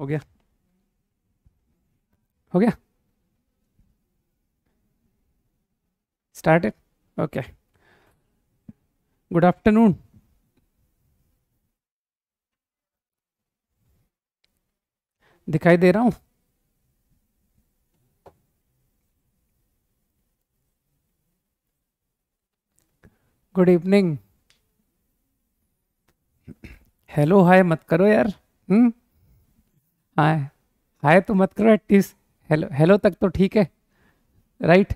हो गया हो गया स्टार्ट ओके गुड आफ्टरनून दिखाई दे रहा हूँ गुड इवनिंग हेलो हाय मत करो यार हम्म हाँ हाय तो मत करो एटलीस्ट हेलो हेलो तक तो ठीक है राइट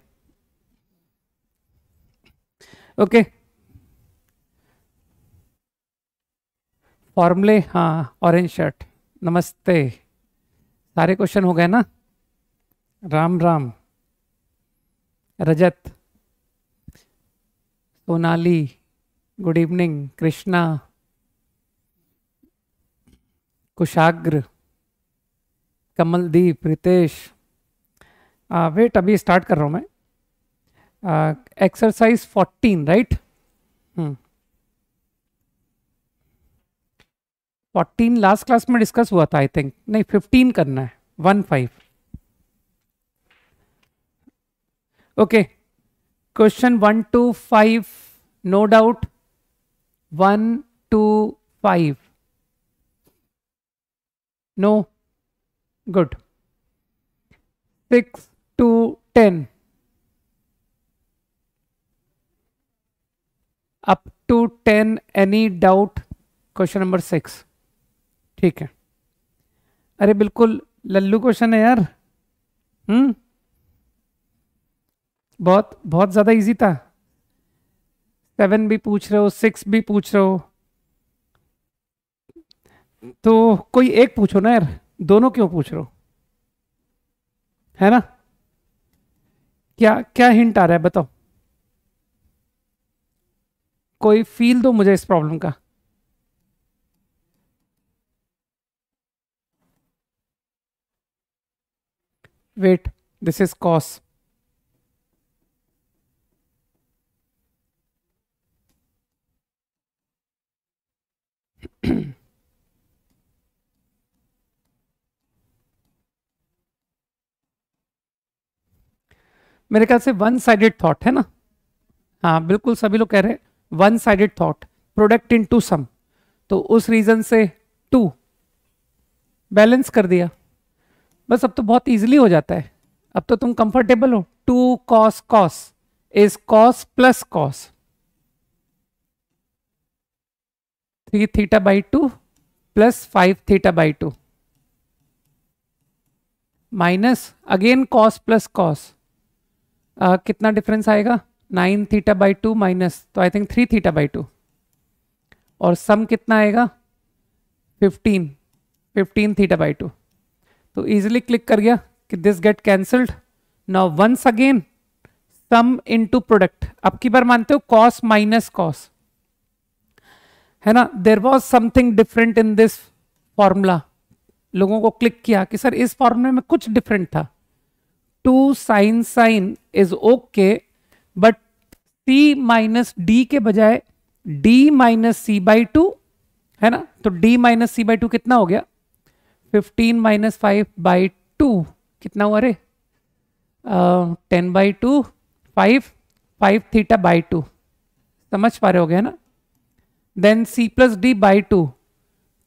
ओके फॉर्मले हाँ ऑरेंज शर्ट नमस्ते सारे क्वेश्चन हो गए ना Ram Ram Rajat Sonali good evening Krishna Kushagra Kamaldeep Ritesh wait अभी स्टार्ट कर रहा हूँ मैं exercise fourteen right fourteen last class में डिस्कस हुआ था आई थिंक नहीं फिफ्टीन करना है one five okay question one two five no doubt one two five no good 6 to 10 up to 10 any doubt question number 6 ठीक है अरे बिल्कुल लल्लू क्वेश्चन है यार हम्म बहुत बहुत ज़्यादा इजी था सेवन भी पूछ रहे हो सिक्स भी पूछ रहे हो तो कोई एक पूछो ना यार दोनों क्यों पूछ रहे हो है ना क्या क्या हिंट आ रहा है बताओ कोई फील दो मुझे इस प्रॉब्लम का वेट दिस इज कॉस मेरे ख्याल से वन साइडेड थॉट है ना हाँ बिल्कुल सभी लोग कह रहे हैं one sided thought product into sum तो उस रीजन से टू बैलेंस कर दिया बस अब तो बहुत इजीली हो जाता है अब तो तुम कंफर्टेबल हो two cos cos is cos plus cos three theta by two plus five theta by two minus again cos plus cos कितना डिफरेंस आएगा nine theta by two minus तो I think three theta by two और sum कितना आएगा fifteen fifteen theta by two तो easily click कर गया कि this get cancelled now once again sum into product अब की बार मानते हो कॉस माइनस कॉस है ना there was something different in this formula लोगों को क्लिक किया कि सर इस फॉर्मूले में कुछ डिफरेंट था two sine sine is okay but C minus D के बजाय D minus C by two है ना तो D minus C by two कितना हो गया fifteen minus five by two कितना हुआ रे ten by two five five theta by two समझ पा रहे हो गया ना then C plus D by two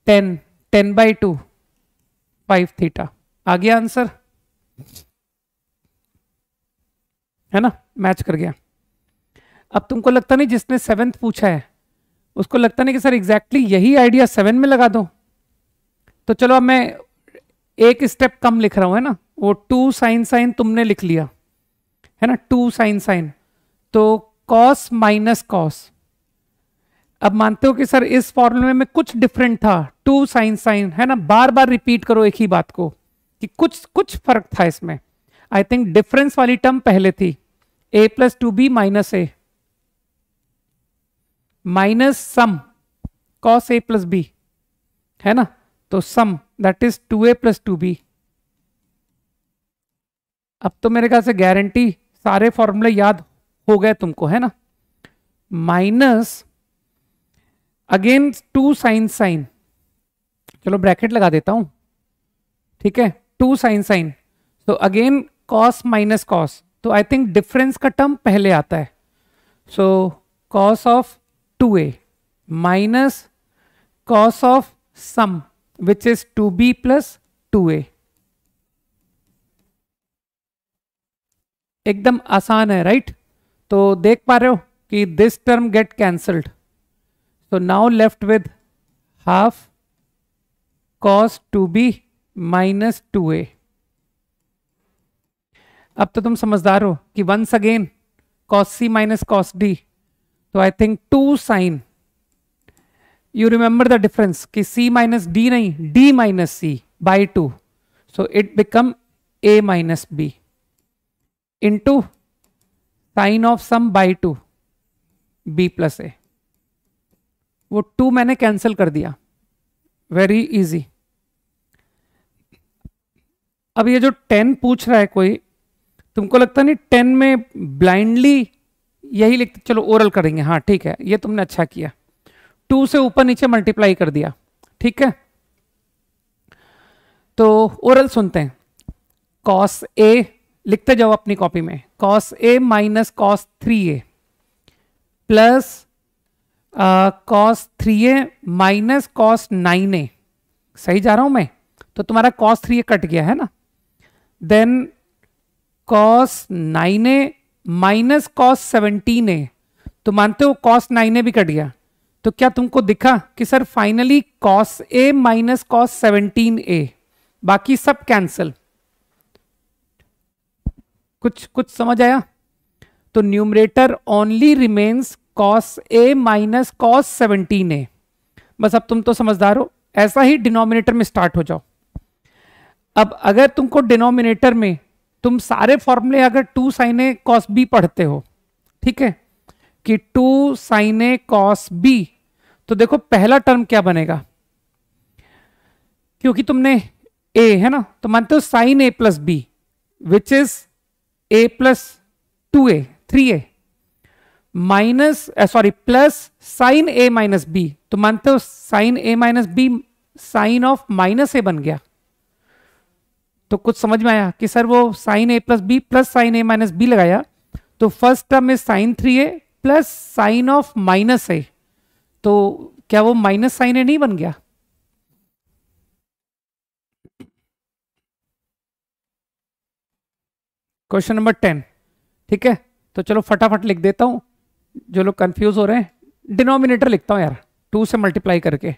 ten ten by two five theta आ गया आंसर है ना मैच कर गया अब तुमको लगता नहीं जिसने सेवन्थ पूछा है उसको लगता नहीं कि सर एग्जैक्टली exactly यही आइडिया सेवन में लगा दो तो चलो अब मैं एक स्टेप कम लिख रहा हूँ है ना वो टू साइन साइन तुमने लिख लिया है ना टू साइन साइन तो कॉस माइनस कॉस अब मानते हो कि सर इस फॉर्मूले में कुछ डिफरेंट था टू साइन साइन है ना बार बार रिपीट करो एक ही बात को कि कुछ कुछ फर्क था इसमें आई थिंक डिफरेंस वाली टर्म पहले थी A plus two B minus A minus sum cos A plus B है ना तो sum that is two A plus two B अब तो मेरे ख्याल से गारंटी सारे फॉर्मूले याद हो गए तुमको है ना minus again two sine sine चलो ब्रैकेट लगा देता हूं ठीक है two sine sine so again cos minus cos तो आई थिंक डिफरेंस का टर्म पहले आता है so cos of two A minus cos of sum which is two B plus two A एकदम आसान है राइट right? तो देख पा रहे हो कि this term get cancelled so now left with half cos two B minus two A अब तो तुम समझदार हो कि once again cos C minus cos D तो I think two sine you remember the difference कि सी माइनस डी नहीं D minus C by two so it become A minus B into sine of sum by two B plus A वो two मैंने cancel कर दिया very easy अब ये जो ten पूछ रहा है कोई तुमको लगता नहीं टेन में ब्लाइंडली यही लिखते चलो ओरल करेंगे हाँ ठीक है ये तुमने अच्छा किया टू से ऊपर नीचे मल्टीप्लाई कर दिया ठीक है तो ओरल सुनते हैं कॉस ए लिखते जाओ अपनी कॉपी में cos A minus cos three A plus cos three A minus cos nine A सही जा रहा हूं मैं तो तुम्हारा कॉस थ्री ए कट गया है ना then cos nine A minus cos seventeen A तो मानते हो कॉस नाइन ए भी कट गया तो क्या तुमको दिखा कि sir finally cos A minus cos seventeen A बाकी सब कैंसिल कुछ कुछ समझ आया तो numerator only remains cos A minus cos seventeen A बस अब तुम तो समझदार हो ऐसा ही डिनोमिनेटर में स्टार्ट हो जाओ अब अगर तुमको डिनोमिनेटर में तुम सारे फॉर्मूले अगर two sine A cos B पढ़ते हो ठीक है कि two sine A cos B तो देखो पहला टर्म क्या बनेगा क्योंकि तुमने ए है ना तो मानते हो sine A plus B which is A plus two A three A minus sorry plus sine A minus B तो मानते हो sine A minus B sine of minus A बन गया तो कुछ समझ में आया कि सर वो sine A plus B plus sine A minus B लगाया तो फर्स्ट टर्म में sine three A plus sine of minus A तो क्या वो माइनस साइन ए नहीं बन गया क्वेश्चन नंबर टेन ठीक है तो चलो फटाफट लिख देता हूं जो लोग कंफ्यूज हो रहे हैं डिनोमिनेटर लिखता हूं यार टू से मल्टीप्लाई करके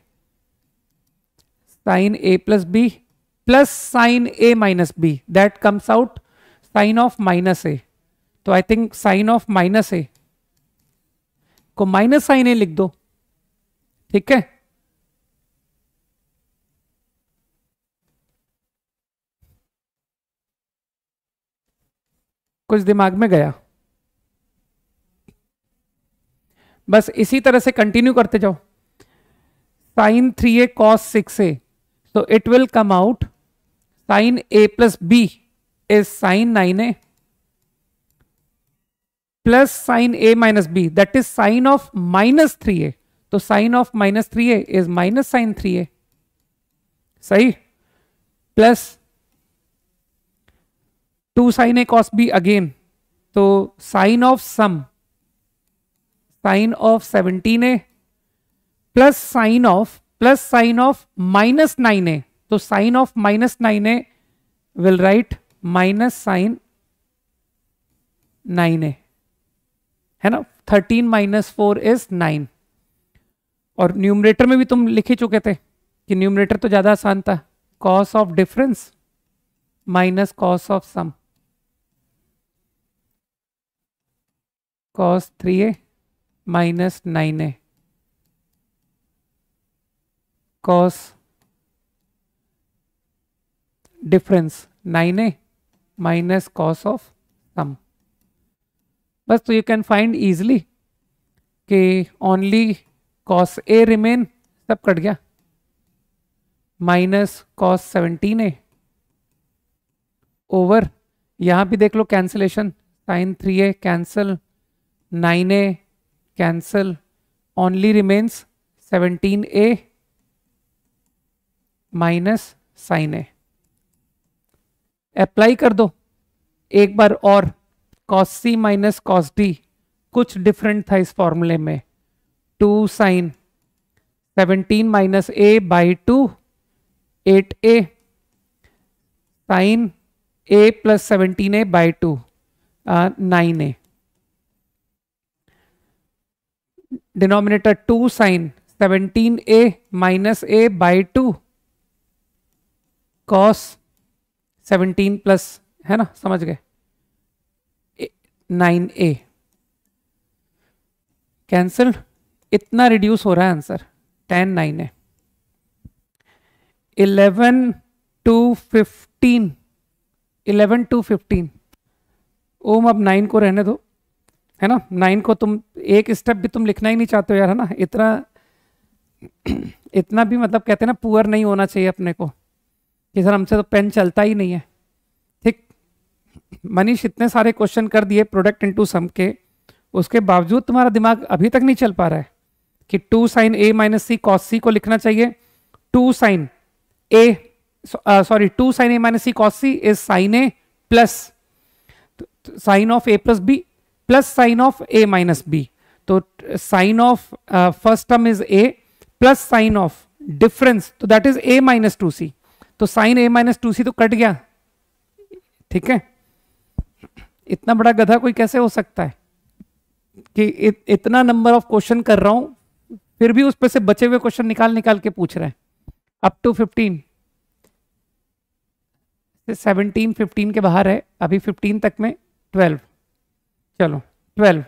sine A plus B plus sine a minus b that comes out sine of minus a तो I think sine of minus A को माइनस साइन ए लिख दो ठीक है कुछ दिमाग में गया बस इसी तरह से कंटिन्यू करते जाओ sine three A cos six A so it will come out sine A plus B is sine nine A plus sine A minus B that is sine of minus three A तो sine of minus three A is minus sine three A सही plus two sine A cos B again तो sine of sum sine of seventeen A plus sine of plus sine of minus nine ए तो sine of minus nine A will right minus sine nine A है ना thirteen minus four is nine और numerator में भी तुम लिख ही चुके थे कि न्यूमरेटर तो ज़्यादा आसान था cos of difference minus cos of sum cos three A minus nine A cos difference nine A minus cos of sum बस तो यू कैन फाइंड ईजली कि ओनली कॉस ए रिमेन सब कट गया minus cos seventeen A over यहाँ भी देख लो cancellation sine three A cancel nine A cancel only remains seventeen A minus sine A apply कर दो एक बार और cos C minus cos D कुछ डिफरेंट था इस फॉर्मूले में two sine seventeen minus A by two eight A sine A plus seventeen A by two nine A denominator two sine seventeen A minus A by two cos seventeen plus है ना समझ गए nine A cancel इतना reduce हो रहा है answer ten nine है eleven to fifteen eleven to fifteen Om अब नाइन को रहने दो है ना नाइन को तुम एक स्टेप भी तुम लिखना ही नहीं चाहते हो यार है ना इतना इतना भी मतलब कहते हैं ना पुअर नहीं होना चाहिए अपने को कि सर हमसे तो पेन चलता ही नहीं है ठीक मनीष इतने सारे क्वेश्चन कर दिए प्रोडक्ट इनटू सम के उसके बावजूद तुम्हारा दिमाग अभी तक नहीं चल पा रहा है कि two sine A minus C cos C को लिखना चाहिए two sine A sorry two sine A minus C cos C is sine A plus sine of A plus B plus sine of A minus B तो sine of first term is A plus sine of difference तो that is A minus two C तो sine A minus two C तो cut गया ठीक है इतना बड़ा गधा कोई कैसे हो सकता है कि इत, इतना नंबर ऑफ क्वेश्चन कर रहा हूं फिर भी उस पर से बचे हुए क्वेश्चन निकाल निकाल के पूछ रहे हैं up to fifteen seventeen fifteen के बाहर है अभी फिफ्टीन तक में ट्वेल्व चलो ट्वेल्व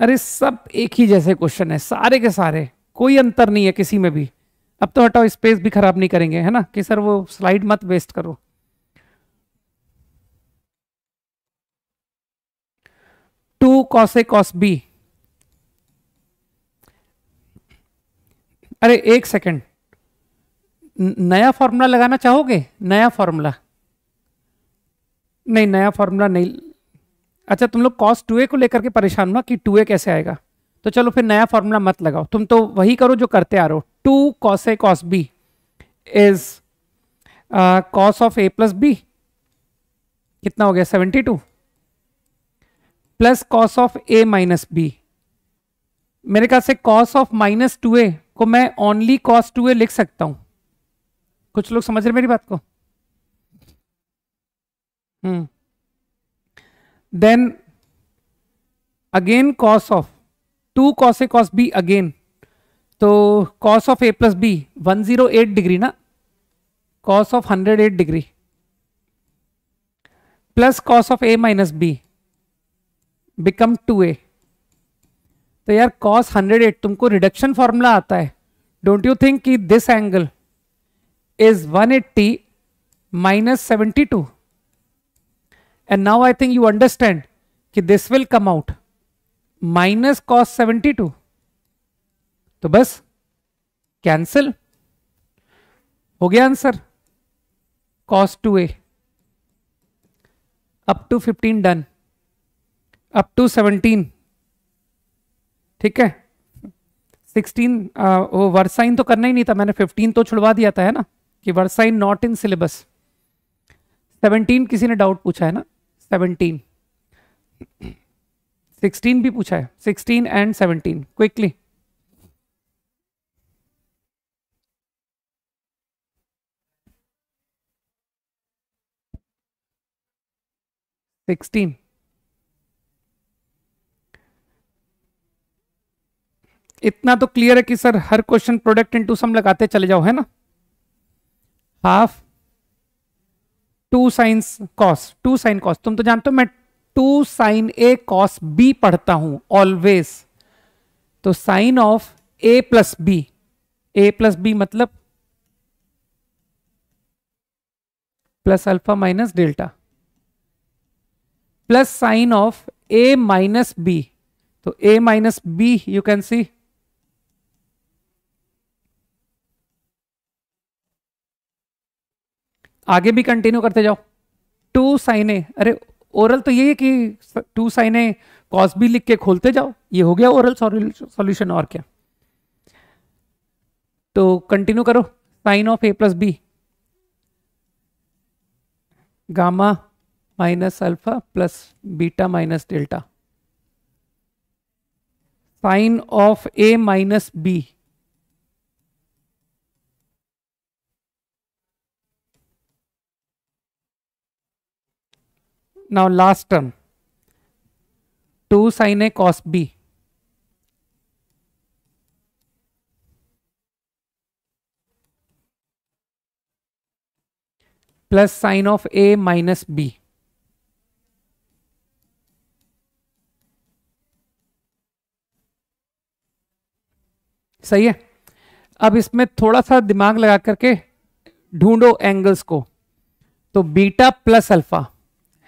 अरे सब एक ही जैसे क्वेश्चन है सारे के सारे कोई अंतर नहीं है किसी में भी अब तो हटाओ स्पेस भी खराब नहीं करेंगे है ना कि सर वो स्लाइड मत वेस्ट करो two cos A cos B अरे एक सेकंड नया फॉर्मूला लगाना चाहोगे नया फॉर्मूला नहीं नया फॉर्मूला नहीं अच्छा तुम लोग कॉस टू ए को लेकर के परेशान हुआ कि टू ए कैसे आएगा तो चलो फिर नया फॉर्मूला मत लगाओ तुम तो वही करो जो करते आ रहे हो two cos A cos B is cos of A plus B कितना हो गया seventy two plus cos of A minus B मेरे ख्याल से cos of minus two A को मैं ओनली कॉस टू ए लिख सकता हूं कुछ लोग समझ रहे मेरी बात को hmm then again cos of 2 cos a cos b again तो cos of a plus b 108 degree ना cos of hundred eight degree plus cos of A minus B become two A तो यार कॉस हंड्रेड एट तुमको reduction formula आता है don't you think कि this angle is 180 eighty minus seventy two and now I think you understand कि this will come out minus cos seventy two तो बस cancel हो गया answer cos two A up to fifteen done up to seventeen ठीक है sixteen uh, वो word sine तो करना ही नहीं था मैंने फिफ्टीन तो छुड़वा दिया था है ना कि word sine not in syllabus seventeen किसी ने डाउट पूछा है ना सेवनटीन सिक्सटीन भी पूछा है sixteen and seventeen quickly sixteen इतना तो क्लियर है कि सर हर क्वेश्चन प्रोडक्ट इनटू सम लगाते चले जाओ है ना half two sine cos two sine cos तुम तो जानते हो मैं two sine A cos B पढ़ता हूं ऑलवेज तो sine of A plus B A plus B मतलब plus alpha minus delta plus sine of A minus B तो A minus B you can see आगे भी कंटिन्यू करते जाओ to sine ए अरे ओरल तो यही है कि टू साइन ए कॉस भी लिख के खोलते जाओ ये हो गया ओरल सॉल्यूशन और क्या तो कंटिन्यू करो sine of A plus B gamma minus alpha plus beta minus delta sine of A minus B now last term 2 sin a cos b plus sin of a minus b सही है अब इसमें थोड़ा सा दिमाग लगा करके ढूंढो एंगल्स को तो बीटा प्लस अल्फा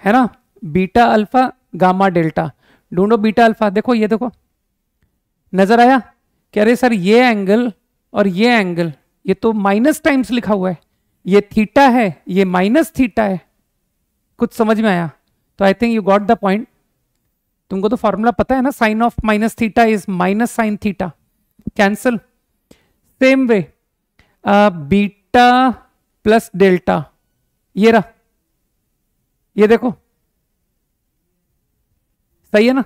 है ना बीटा अल्फा गामा डेल्टा ढूंढो बीटा अल्फा देखो ये देखो नजर आया कह रहे सर ये एंगल और ये एंगल ये तो माइनस टाइम्स लिखा हुआ है ये थीटा है ये माइनस थीटा है कुछ समझ में आया तो I think you got the point तुमको तो फॉर्मूला पता है ना sine of minus theta is minus sine theta cancel same way beta plus delta ये रहा ये देखो सही है ना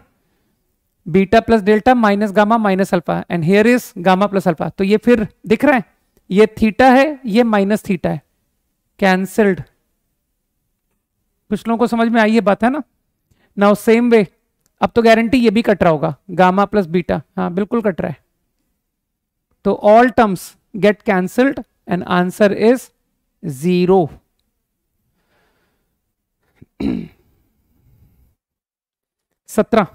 beta plus delta minus gamma minus alpha and here is gamma plus alpha तो ये फिर दिख रहा है ये थीटा है ये माइनस थीटा है कैंसल्ड कुछ लोगों को समझ में आई ये बात है ना नाउ सेम वे अब तो गारंटी ये भी कट रहा होगा गामा प्लस बीटा हाँ बिल्कुल कट रहा है तो all terms get cancelled and answer is zero सत्रह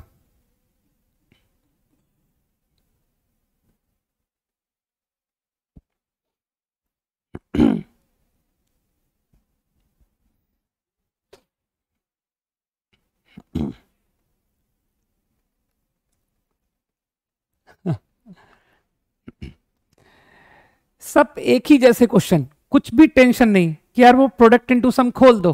सब एक ही जैसे क्वेश्चन कुछ भी टेंशन नहीं कि यार वो प्रोडक्ट इनटू सम खोल दो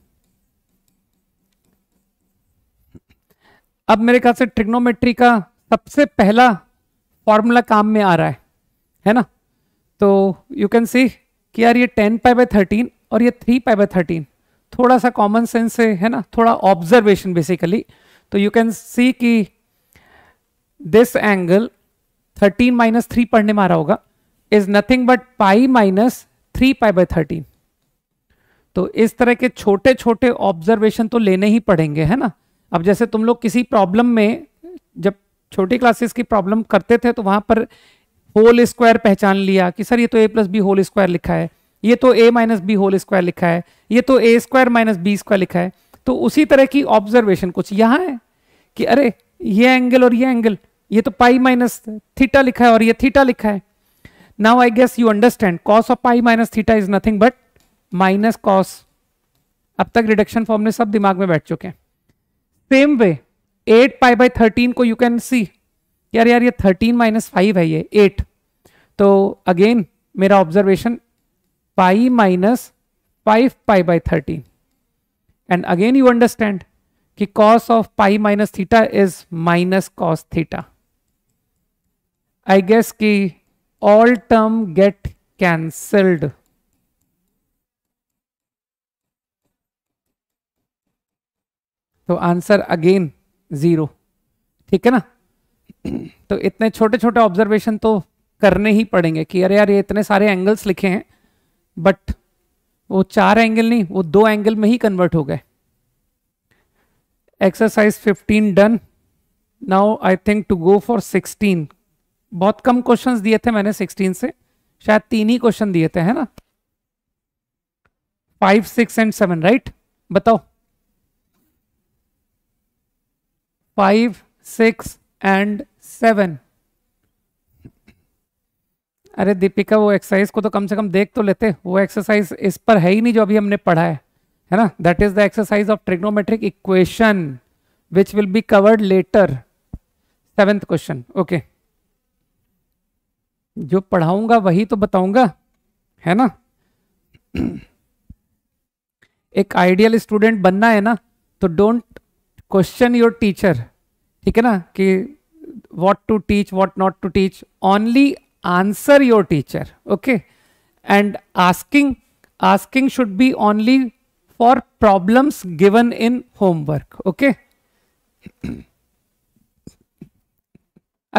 अब मेरे ख्याल से ट्रिग्नोमेट्री का सबसे पहला फॉर्मूला काम में आ रहा है है ना तो यू कैन सी कि यार ये टेन पाई बाय थर्टीन और ये थ्री पाई बाय थर्टीन थोड़ा सा कॉमन सेंस से है ना थोड़ा ऑब्जर्वेशन बेसिकली तो यू कैन सी कि this angle thirteen minus three पढ़ने में आ रहा होगा is nothing but pi minus three pi by thirteen तो इस तरह के छोटे छोटे ऑब्जर्वेशन तो लेने ही पड़ेंगे है ना अब जैसे तुम लोग किसी प्रॉब्लम में जब छोटी क्लासेस की प्रॉब्लम करते थे तो वहां पर होल स्क्वायर पहचान लिया कि सर ये तो A plus B whole square लिखा है ये तो A minus B whole square लिखा है ये तो A square minus B square लिखा है तो उसी तरह की ऑब्जर्वेशन कुछ यहाँ है कि अरे ये एंगल और ये एंगल ये तो पाई माइनस थीटा लिखा है और ये थीटा लिखा है now I guess you understand cos of pi minus theta is nothing but minus cos अब तक रिडक्शन फॉर्म ने सब दिमाग में बैठ चुके हैं same way eight pi by thirteen को यू कैन सी यार यार ये थर्टीन माइनस फाइव है ये एट तो अगेन मेरा observation pi minus five pi by thirteen and again you understand कि cos of pi minus theta is minus cos theta I guess कि ऑल टर्म गेट कैंसल्ड तो answer again zero ठीक है ना तो इतने छोटे छोटे ऑब्जर्वेशन तो करने ही पड़ेंगे कि अरे यार ये इतने सारे एंगल्स लिखे हैं बट वो चार एंगल नहीं वो दो एंगल में ही कन्वर्ट हो गए exercise 15 done now I think to go for 16 बहुत कम क्वेश्चंस दिए थे मैंने 16 से शायद तीन ही क्वेश्चन दिए थे है ना five six and seven right बताओ फाइव सिक्स एंड सेवन अरे दीपिका वो एक्सरसाइज को तो कम से कम देख तो लेते वो एक्सरसाइज इस पर है ही नहीं जो अभी हमने पढ़ा है है ना that is the exercise of trigonometric equation which will be covered later seventh question okay जो पढ़ाऊंगा वही तो बताऊंगा है ना एक आइडियल स्टूडेंट बनना है ना तो डोंट क्वेश्चन योर टीचर ठीक है ना कि what to teach what not to teach only answer your teacher okay and asking asking should be only for problems given in homework okay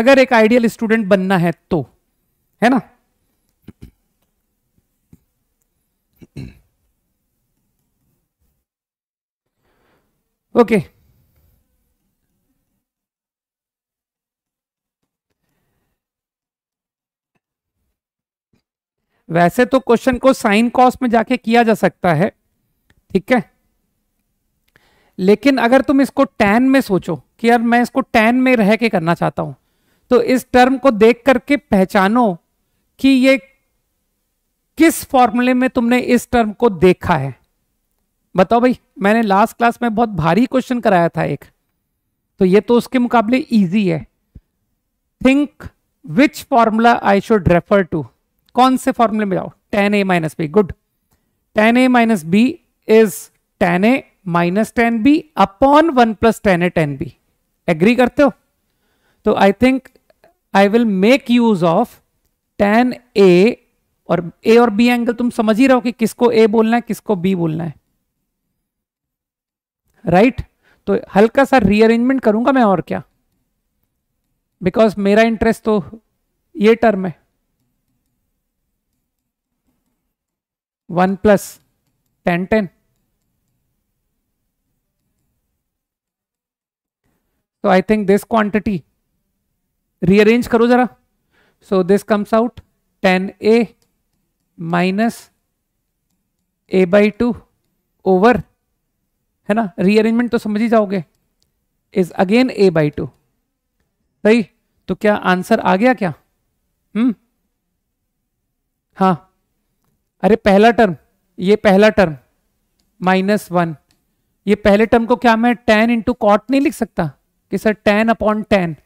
अगर एक आइडियल स्टूडेंट बनना है तो है ना ओके okay. वैसे तो क्वेश्चन को साइन कॉस में जाके किया जा सकता है ठीक है लेकिन अगर तुम इसको टेन में सोचो कि यार मैं इसको टेन में रह के करना चाहता हूं तो इस टर्म को देख करके पहचानो कि ये किस फॉर्मूले में तुमने इस टर्म को देखा है बताओ भाई मैंने लास्ट क्लास में बहुत भारी क्वेश्चन कराया था एक तो ये तो उसके मुकाबले इजी है think which formula I should refer to कौन से फॉर्मूले में जाओ tan A minus B good tan A minus B is tan A minus tan B upon one plus tan A tan B agree करते हो तो I think I will make use of tan A और A और B angle तुम समझ ही रहो कि किसको ए बोलना है किसको बी बोलना है राइट right? तो हल्का सा रीअरेंजमेंट करूंगा मैं और क्या बिकॉज मेरा इंटरेस्ट तो ये टर्म है वन प्लस टेन टेन तो I think this quantity rearrange करो जरा so this comes out tan A minus A by two over है ना रीअरेंजमेंट तो समझ ही जाओगे is again A by two सही तो क्या आंसर आ गया क्या हम्म हाँ अरे पहला टर्म ये पहला टर्म माइनस वन ये पहले टर्म को क्या मैं टेन इंटू कॉट नहीं लिख सकता कि सर टेन अपॉन टेन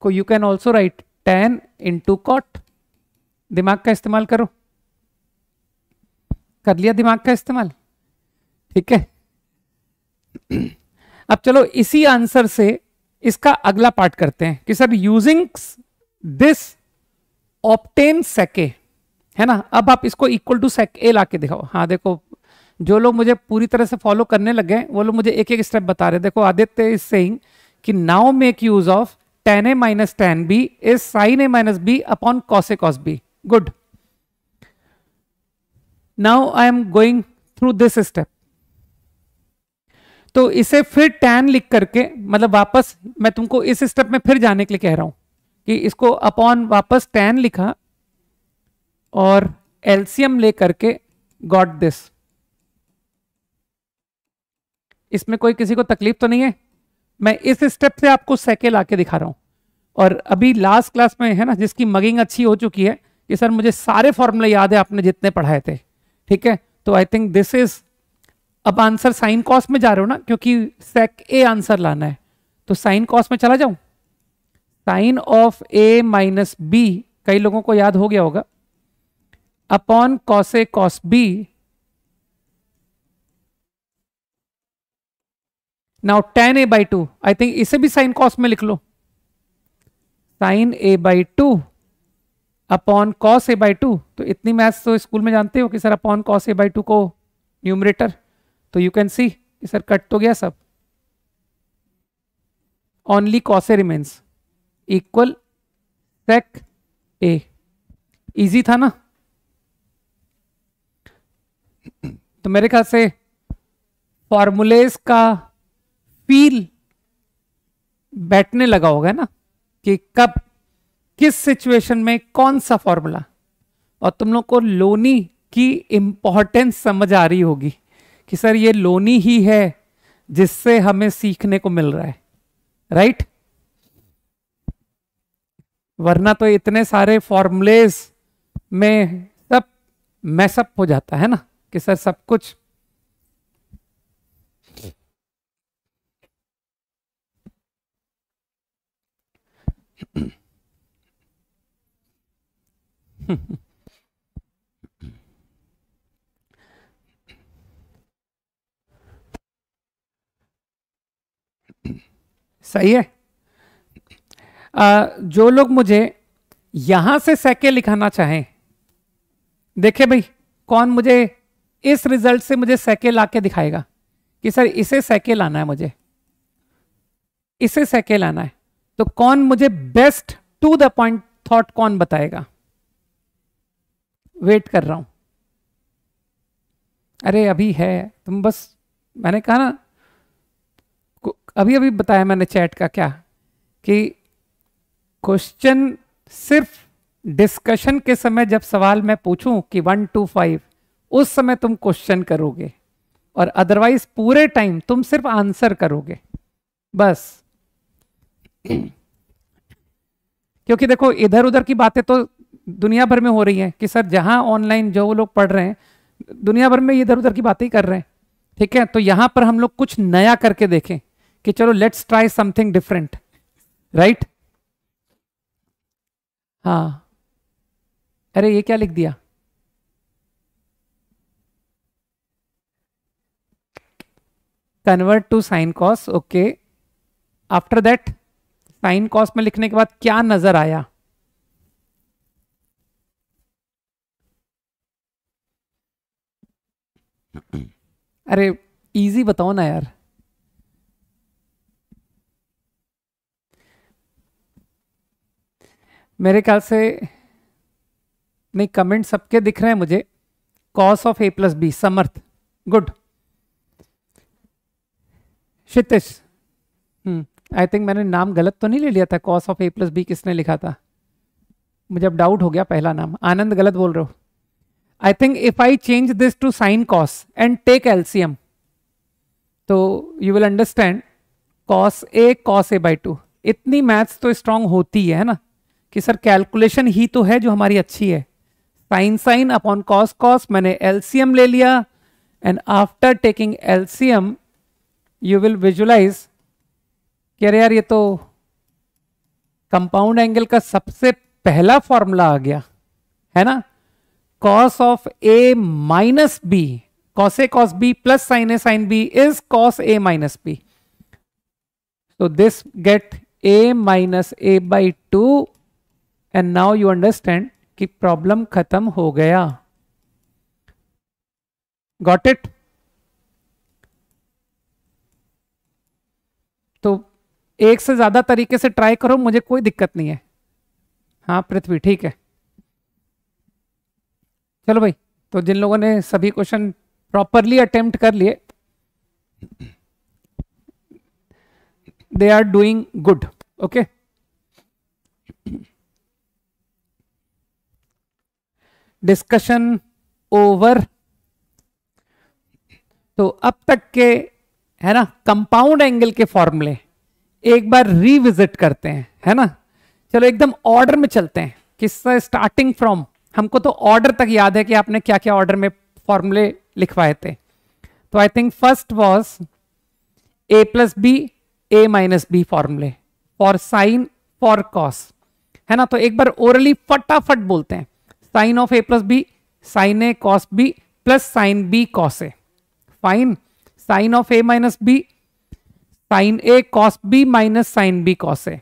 को you can also write tan into cot दिमाग का इस्तेमाल करो कर लिया दिमाग का इस्तेमाल ठीक है अब चलो इसी आंसर से इसका अगला पार्ट करते हैं कि सर यूजिंग दिस ऑप्टेन सेके है ना अब आप इसको इक्वल टू सेक ए ला के दिखाओ हाँ देखो जो लोग मुझे पूरी तरह से फॉलो करने लगे वो लोग मुझे एक एक स्टेप बता रहे देखो आदित्य इज सेइंग कि now make use of tan A minus tan B is sine A minus B upon cos A cos B good now I am going through this step तो इसे फिर टेन लिख करके मतलब वापस मैं तुमको इस स्टेप में फिर जाने के लिए कह रहा हूं कि इसको अपॉन वापस टेन लिखा और एल्सियम ले करके गॉट दिस इसमें कोई किसी को तकलीफ तो नहीं है मैं इस स्टेप से आपको सेके ला के दिखा रहा हूं और अभी लास्ट क्लास में है ना जिसकी मगिंग अच्छी हो चुकी है कि सर मुझे सारे फॉर्मूले याद है आपने जितने पढ़ाए थे ठीक है तो आई थिंक दिस इज अब आंसर साइन कॉस में जा रहे हो ना क्योंकि सेक ए आंसर लाना है तो साइन कॉस में चला जाऊं sine of A minus B कई लोगों को याद हो गया होगा upon cos A cos B now tan A by two I think इसे भी साइन कॉस में लिख लो sine A by two upon cos A by two तो इतनी मैथ्स तो स्कूल में जानते हो कि sir upon cos A by two को न्यूमरेटर तो यू कैन सी कि सर कट तो गया सब only cos A remains equal sec A easy था ना तो मेरे ख्याल से फॉर्मूलेज का फील बैठने लगा होगा ना कि कब किस सिचुएशन में कौन सा फॉर्मूला और तुम लोग को लोनी की इम्पोर्टेंस समझ आ रही होगी कि सर ये लोनी ही है जिससे हमें सीखने को मिल रहा है राइट वरना तो इतने सारे फॉर्मूलेस में सब मैसअप हो जाता है ना कि सर सब कुछ सही है आ, जो लोग मुझे यहां से सैके लिखाना चाहें देखे भाई कौन मुझे इस रिजल्ट से मुझे सैकेल आके दिखाएगा कि सर इसे सैकेल आना है मुझे इसे सैकेल आना है तो कौन मुझे best to the point thought कौन बताएगा वेट कर रहा हूं अरे अभी है तुम बस मैंने कहा ना अभी अभी बताया मैंने चैट का क्या कि क्वेश्चन सिर्फ डिस्कशन के समय जब सवाल मैं पूछूं कि वन टू फाइव उस समय तुम क्वेश्चन करोगे और अदरवाइज पूरे टाइम तुम सिर्फ आंसर करोगे बस क्योंकि देखो इधर उधर की बातें तो दुनिया भर में हो रही हैं कि सर जहां ऑनलाइन जो लोग पढ़ रहे हैं दुनिया भर में इधर उधर की बातें कर रहे हैं ठीक है तो यहां पर हम लोग कुछ नया करके देखें कि चलो let's try something different right हाँ अरे ये क्या लिख दिया convert to sine cos okay after that sine cos में लिखने के बाद क्या नजर आया अरे इजी बताओ ना यार मेरे ख्याल से नहीं कमेंट सबके दिख रहे हैं मुझे cos of A plus B Samarth good Kshitish I think मैंने नाम गलत तो नहीं ले लिया था cos of A plus B किसने लिखा था मुझे अब डाउट हो गया पहला नाम आनंद गलत बोल रहे हो I think if I change this to sine cos and take LCM तो you will understand cos A cos A by two इतनी मैथ्स तो स्ट्रांग होती है ना कि सर कैलकुलेशन ही तो है जो हमारी अच्छी है sine sine upon cos cos मैंने एल्सियम ले लिया and after taking LCM you will visualise कि अरे यार ये तो कंपाउंड एंगल का सबसे पहला फॉर्मूला आ गया है ना cos of A minus B cos A cos B plus sine A sine B is cos A minus B तो this get A minus A by two and now you understand कि problem खत्म हो गया got it एक से ज़्यादा तरीके से ट्राई करो मुझे कोई दिक्कत नहीं है हाँ पृथ्वी ठीक है चलो भाई तो जिन लोगों ने सभी क्वेश्चन प्रॉपरली अटेम्प्ट कर लिए they are doing good okay discussion over तो अब तक के है ना कंपाउंड एंगल के फॉर्मूले एक बार रिविजिट करते हैं है ना चलो एकदम ऑर्डर में चलते हैं किससे स्टार्टिंग फ्रॉम हमको तो ऑर्डर तक याद है कि आपने क्या क्या ऑर्डर में फॉर्मूले लिखवाए थे तो I think first was A plus B A minus B फॉर्मूले फॉर साइन फॉर कॉस है ना तो एक बार ओरली फटाफट बोलते हैं sine of A plus B sine A cos B plus sine B cos A fine sine of A minus B sine A cos B minus sine B cos A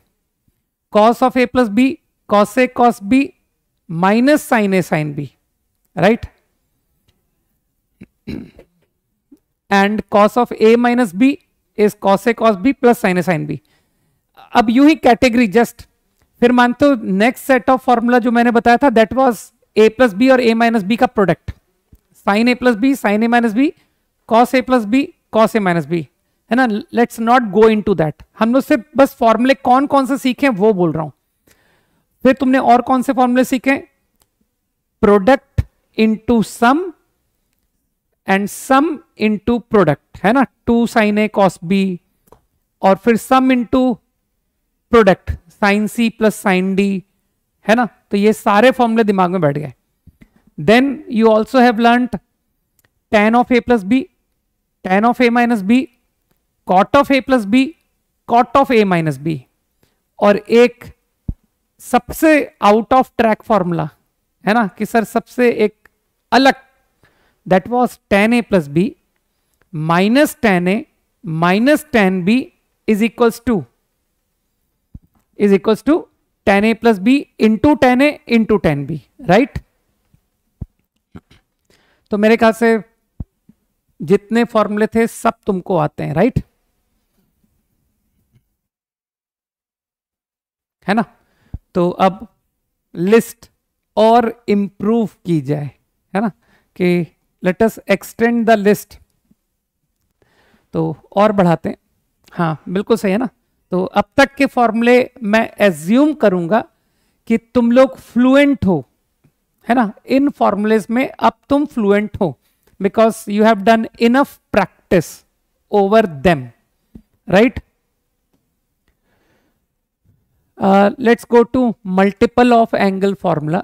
cos of A plus B cos A cos B minus sine A sine B right and cos of A minus B is cos A cos B plus sine A sine B अब यू ही category just फिर मानते हो next set of formula जो मैंने बताया था that was A plus B और ए माइनस बी का product sine A plus B sine A minus B cos A plus B cos A minus B है ना let's not go into that हम लोग सिर्फ बस फॉर्मूले कौन कौन से सीखे वो बोल रहा हूं फिर तुमने और कौन से फॉर्मूले सीखे product into sum and sum into product है ना two sine A cos B और फिर sum into product sine C plus sine D है ना तो ये सारे फॉर्मूले दिमाग में बैठ गए then you also have learn tan of A plus B tan of A minus B cot of A plus B cot of A minus B और एक सबसे आउट ऑफ ट्रैक फॉर्मूला है ना कि सर सबसे एक अलग that was tan A plus B minus tan A minus tan B is equals to is equals to tan A plus B into tan A into tan B right तो मेरे ख्याल से जितने फॉर्मूले थे सब तुमको आते हैं राइट है ना तो अब लिस्ट और इम्प्रूव की जाए है ना कि लेटस एक्सटेंड द लिस्ट तो और बढ़ाते हैं हाँ बिल्कुल सही है ना तो अब तक के फॉर्मूले मैं एज्यूम करूंगा कि तुम लोग फ्लुएंट हो है ना इन फॉर्मूलेज में अब तुम फ्लुएंट हो because you have done enough practice over them right let's uh, let's go to multiple of angle formula.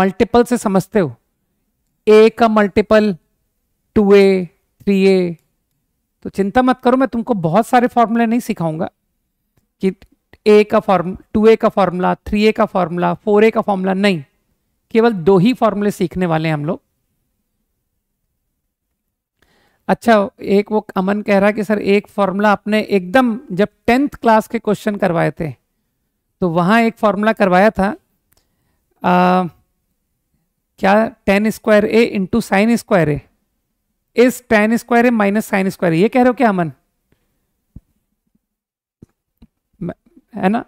Multiple से समझते हो ए का multiple two A three A तो चिंता मत करो मैं तुमको बहुत सारे फॉर्मूले नहीं सिखाऊंगा कि ए का फॉर्म टू ए का फॉर्मूला थ्री ए का फॉर्मूला फोर ए का फॉर्मूला नहीं केवल दो ही फॉर्मूले सीखने वाले हैं हम लोग अच्छा एक वो अमन कह रहा कि सर एक फॉर्मूला आपने एकदम जब टेंथ क्लास के क्वेश्चन करवाए थे तो वहाँ एक फॉर्मूला करवाया था आ, क्या tan square A into sine square A इस tan square A minus sine square ये कह रहे हो क्या अमन है ना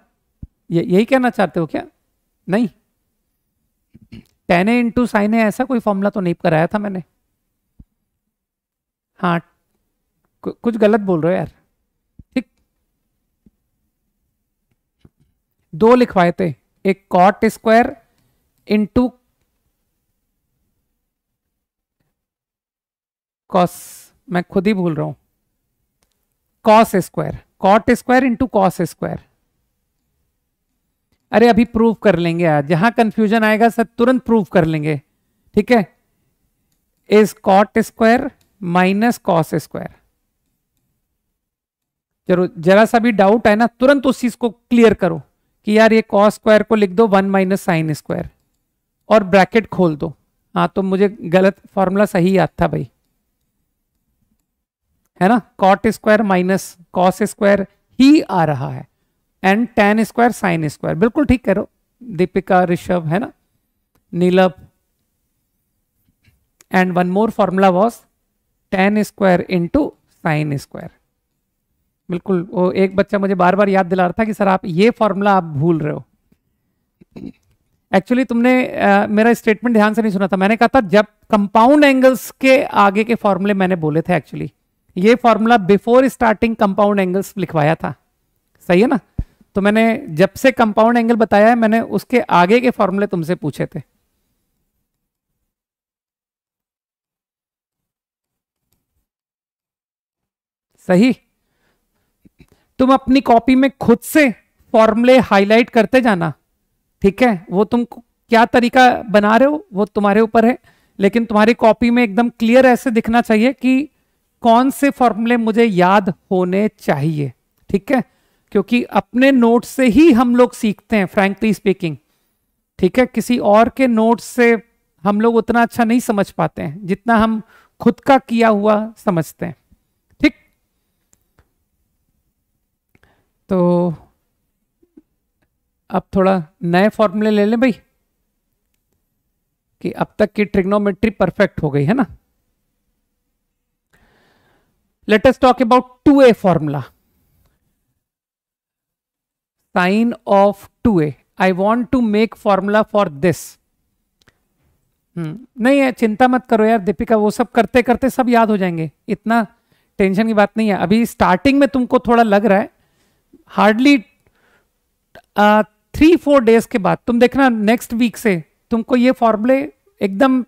ये यही कहना चाहते हो क्या नहीं tan A into sine A ऐसा कोई फॉर्मूला तो नहीं कराया था मैंने हाँ कुछ गलत बोल रहे हो यार ठीक दो लिखवाए थे एक कॉट स्क्वायर इंटू कॉस मैं खुद ही भूल रहा हूं cos square cot square into cos square अरे अभी प्रूफ कर लेंगे यार जहां कंफ्यूजन आएगा सर तुरंत प्रूफ कर लेंगे ठीक है is cot square minus cos square जरूर जरा सा भी डाउट है ना तुरंत उस चीज को क्लियर करो कि यार ये कॉस स्क्वायर को लिख दो वन माइनस साइन स्क्वायर और ब्रैकेट खोल दो हाँ तो मुझे गलत फॉर्मूला सही याद था भाई है ना cot square minus cos square ही आ रहा है and tan square sine square बिल्कुल ठीक करो दीपिका ऋषभ है ना Neelabh and one more formula was tan square into sine square बिल्कुल वो एक बच्चा मुझे बार बार याद दिला रहा था कि सर आप ये फॉर्मूला आप भूल रहे हो एक्चुअली तुमने आ, मेरा स्टेटमेंट ध्यान से नहीं सुना था मैंने कहा था जब कंपाउंड एंगल्स के आगे के फॉर्मूले मैंने बोले थे एक्चुअली ये formula before starting compound angles लिखवाया था सही है ना तो मैंने जब से कंपाउंड एंगल बताया है मैंने उसके आगे के फॉर्मूले तुमसे पूछे थे सही तुम अपनी कॉपी में खुद से फॉर्मूले हाईलाइट करते जाना ठीक है वो तुम क्या तरीका बना रहे हो वो तुम्हारे ऊपर है लेकिन तुम्हारी कॉपी में एकदम क्लियर ऐसे दिखना चाहिए कि कौन से फॉर्मूले मुझे याद होने चाहिए ठीक है क्योंकि अपने नोट से ही हम लोग सीखते हैं फ्रेंकली स्पीकिंग ठीक है किसी और के नोट से हम लोग उतना अच्छा नहीं समझ पाते हैं जितना हम खुद का किया हुआ समझते हैं तो अब थोड़ा नए फॉर्मूले ले लें भाई कि अब तक की ट्रिग्नोमेट्री परफेक्ट हो गई है ना latest talk about two A formula sine of two A I want to make formula for this नहीं है चिंता मत करो यार दीपिका वो सब करते करते सब याद हो जाएंगे इतना टेंशन की बात नहीं है अभी स्टार्टिंग में तुमको थोड़ा लग रहा है हार्डली थ्री फोर डेज के बाद तुम देखना नेक्स्ट वीक से तुमको ये फॉर्मूले एकदम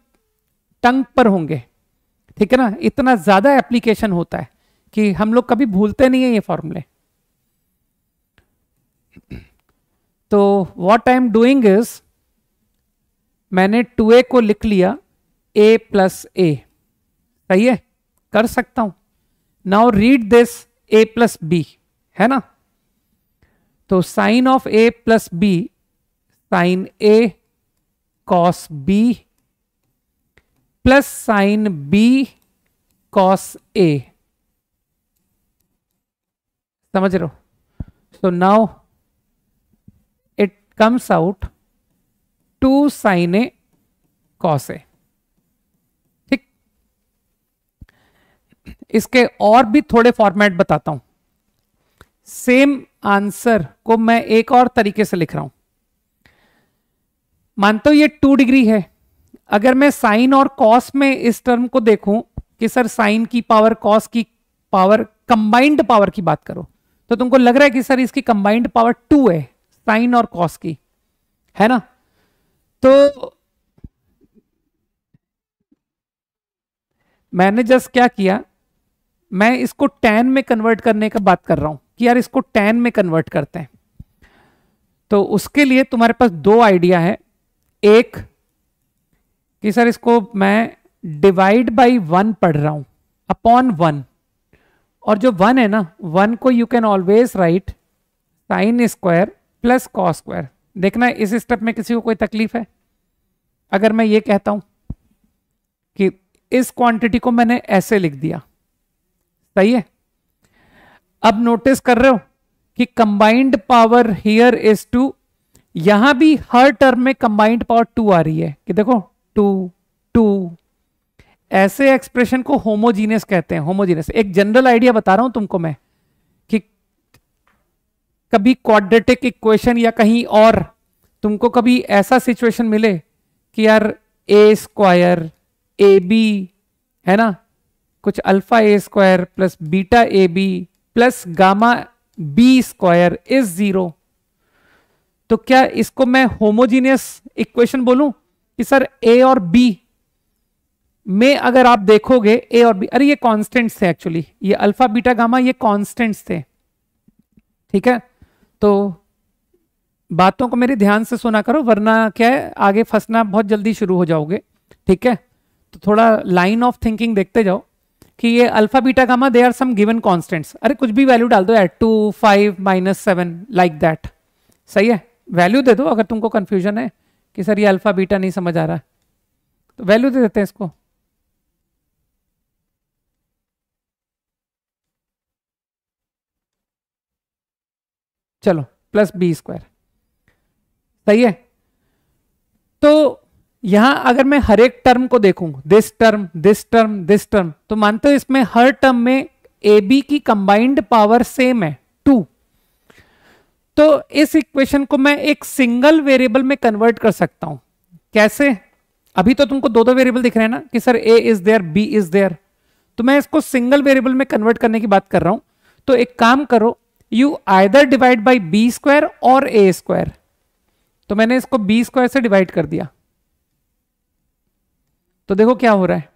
टंग पर होंगे ठीक है ना इतना ज़्यादा एप्लीकेशन होता है कि हम लोग कभी भूलते नहीं है ये फॉर्मूले तो what I am doing is मैंने टू ए को लिख लिया ए प्लस ए सही है कर सकता हूं now read this A plus B है ना तो sine of A plus B sine A cos B plus sine B cos A समझ रहे हो so now it comes out to sine A cos A ठीक इसके और भी थोड़े फॉर्मेट बताता हूं सेम आंसर को मैं एक और तरीके से लिख रहा हूं मानता तो हूं ये टू डिग्री है अगर मैं साइन और कॉस में इस टर्म को देखूं कि सर साइन की पावर कॉस की पावर कंबाइंड पावर की बात करो तो तुमको लग रहा है कि सर इसकी कंबाइंड पावर टू है साइन और कॉस की है ना तो मैंने जस्ट क्या किया मैं इसको टेन में कन्वर्ट करने का बात कर रहा हूं कि यार इसको टेन में कन्वर्ट करते हैं तो उसके लिए तुम्हारे पास दो आइडिया है एक कि सर इसको मैं डिवाइड बाई वन पढ़ रहा हूं अपॉन वन और जो वन है ना वन को you can always write sine square plus cos square देखना इस स्टेप में किसी को कोई तकलीफ है अगर मैं ये कहता हूं कि इस क्वांटिटी को मैंने ऐसे लिख दिया सही है अब नोटिस कर रहे हो कि combined power here is two यहां भी हर टर्म में कंबाइंड पावर टू आ रही है कि देखो टू टू ऐसे एक्सप्रेशन को होमोजीनियस कहते हैं होमोजीनियस एक जनरल आइडिया बता रहा हूं तुमको मैं कि कभी क्वाड्रेटिक इक्वेशन या कहीं और तुमको कभी ऐसा सिचुएशन मिले कि यार ए स्क्वायर ए बी है ना कुछ alpha A square plus beta A B plus gamma B square is zero तो क्या इसको मैं होमोजीनियस इक्वेशन बोलूं कि सर ए और बी में अगर आप देखोगे ए और बी अरे ये कांस्टेंट्स थे एक्चुअली ये अल्फा बीटा गामा ये कांस्टेंट्स थे ठीक है तो बातों को मेरे ध्यान से सुना करो वरना क्या है आगे फंसना बहुत जल्दी शुरू हो जाओगे ठीक है तो थोड़ा लाइन ऑफ थिंकिंग देखते जाओ कि ये alpha beta gamma they are some given constants अरे कुछ भी वैल्यू डाल दो eight two five minus seven like that सही है वैल्यू दे दो अगर तुमको कन्फ्यूजन है कि सर ये अल्फा बीटा नहीं समझ आ रहा है तो वैल्यू दे देते हैं इसको चलो प्लस बी स्क्वायर सही है तो यहां अगर मैं हर एक टर्म को देखूं this term this term this term तो मानते हो इसमें हर टर्म में ए बी की कंबाइंड पावर सेम है टू तो इस इक्वेशन को मैं एक सिंगल वेरिएबल में कन्वर्ट कर सकता हूं कैसे अभी तो तुमको दो दो वेरिएबल दिख रहे हैं ना कि sir A is there B is there तो मैं इसको सिंगल वेरिएबल में कन्वर्ट करने की बात कर रहा हूं तो एक काम करो you either divide by B square और ए स्क्वायर तो मैंने इसको बी स्क्वायर से डिवाइड कर दिया तो देखो क्या हो रहा है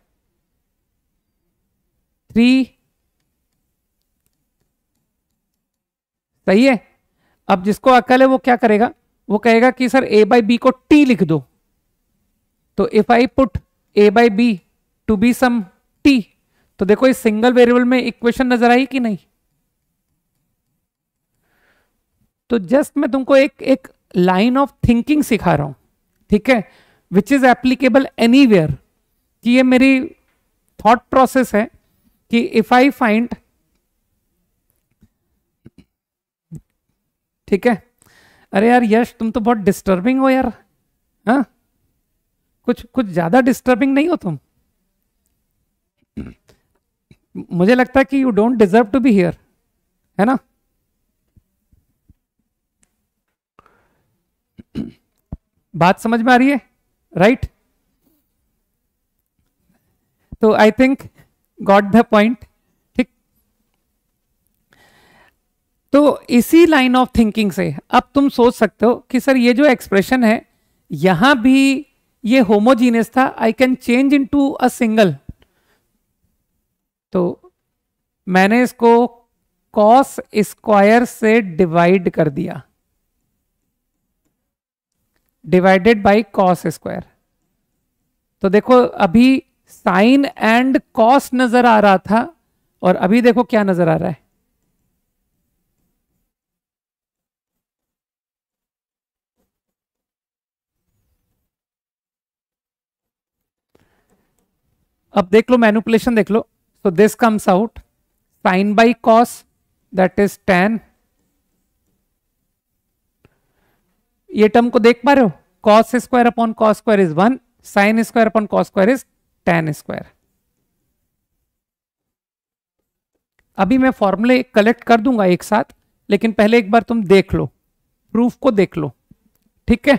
थ्री सही है अब जिसको अकल है वो क्या करेगा वो कहेगा कि सर ए बाई बी को टी लिख दो तो if I put A by B to be some T तो देखो इस सिंगल वेरिएबल में इक्वेशन नजर आई कि नहीं तो जस्ट मैं तुमको एक एक लाइन ऑफ थिंकिंग सिखा रहा हूं ठीक है which is applicable anywhere कि ये मेरी थॉट प्रोसेस है कि इफ आई फाइंड ठीक है अरे यार यश तुम तो बहुत डिस्टर्बिंग हो यार हा? कुछ कुछ ज्यादा डिस्टर्बिंग नहीं हो तुम मुझे लगता है कि you don't deserve to be here है ना बात समझ में आ रही है राइट तो I think got the point ठीक तो इसी लाइन ऑफ थिंकिंग से अब तुम सोच सकते हो कि सर ये जो एक्सप्रेशन है यहां भी ये होमोजीनियस था I can change into a single तो मैंने इसको कॉस स्क्वायर से डिवाइड कर दिया डिवाइडेड बाय कॉस स्क्वायर तो देखो अभी साइन एंड कॉस्ट नजर आ रहा था और अभी देखो क्या नजर आ रहा है अब देख लो मैनुपुलेशन देख लो so this comes out sine by cos that is tan ये टर्म को देख पा रहे हो cos square upon cos square is one sine square upon cos square is tan square अभी मैं फॉर्मूले कलेक्ट कर दूंगा एक साथ लेकिन पहले एक बार तुम देख लो प्रूफ को देख लो ठीक है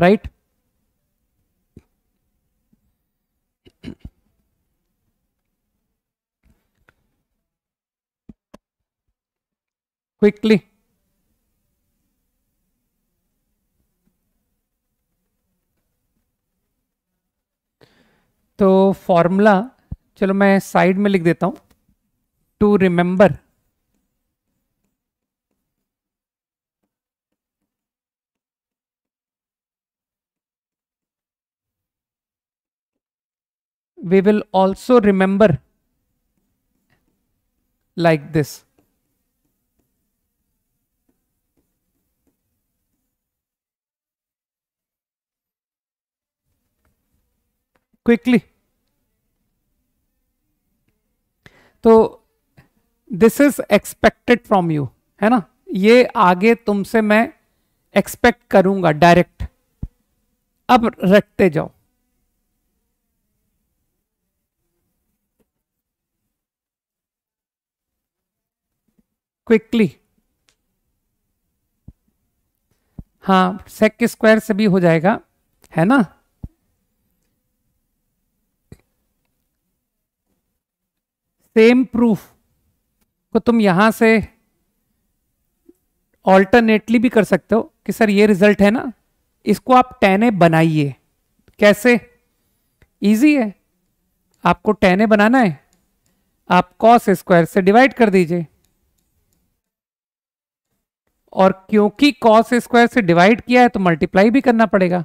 राइट right? quickly. तो फॉर्मूला चलो मैं साइड में लिख देता हूं to remember we will also remember like this quickly तो this is expected from you है ना ये आगे तुमसे मैं एक्सपेक्ट करूंगा डायरेक्ट अब रटते जाओ क्विकली हाँ सेक स्क्वायर से भी हो जाएगा है ना सेम प्रूफ को तुम यहां से ऑल्टरनेटली भी कर सकते हो कि सर ये रिजल्ट है ना इसको आप टेने बनाइए कैसे इजी है आपको टेने बनाना है आप कॉस स्क्वायर से डिवाइड कर दीजिए और क्योंकि कॉस स्क्वायर से डिवाइड किया है तो मल्टीप्लाई भी करना पड़ेगा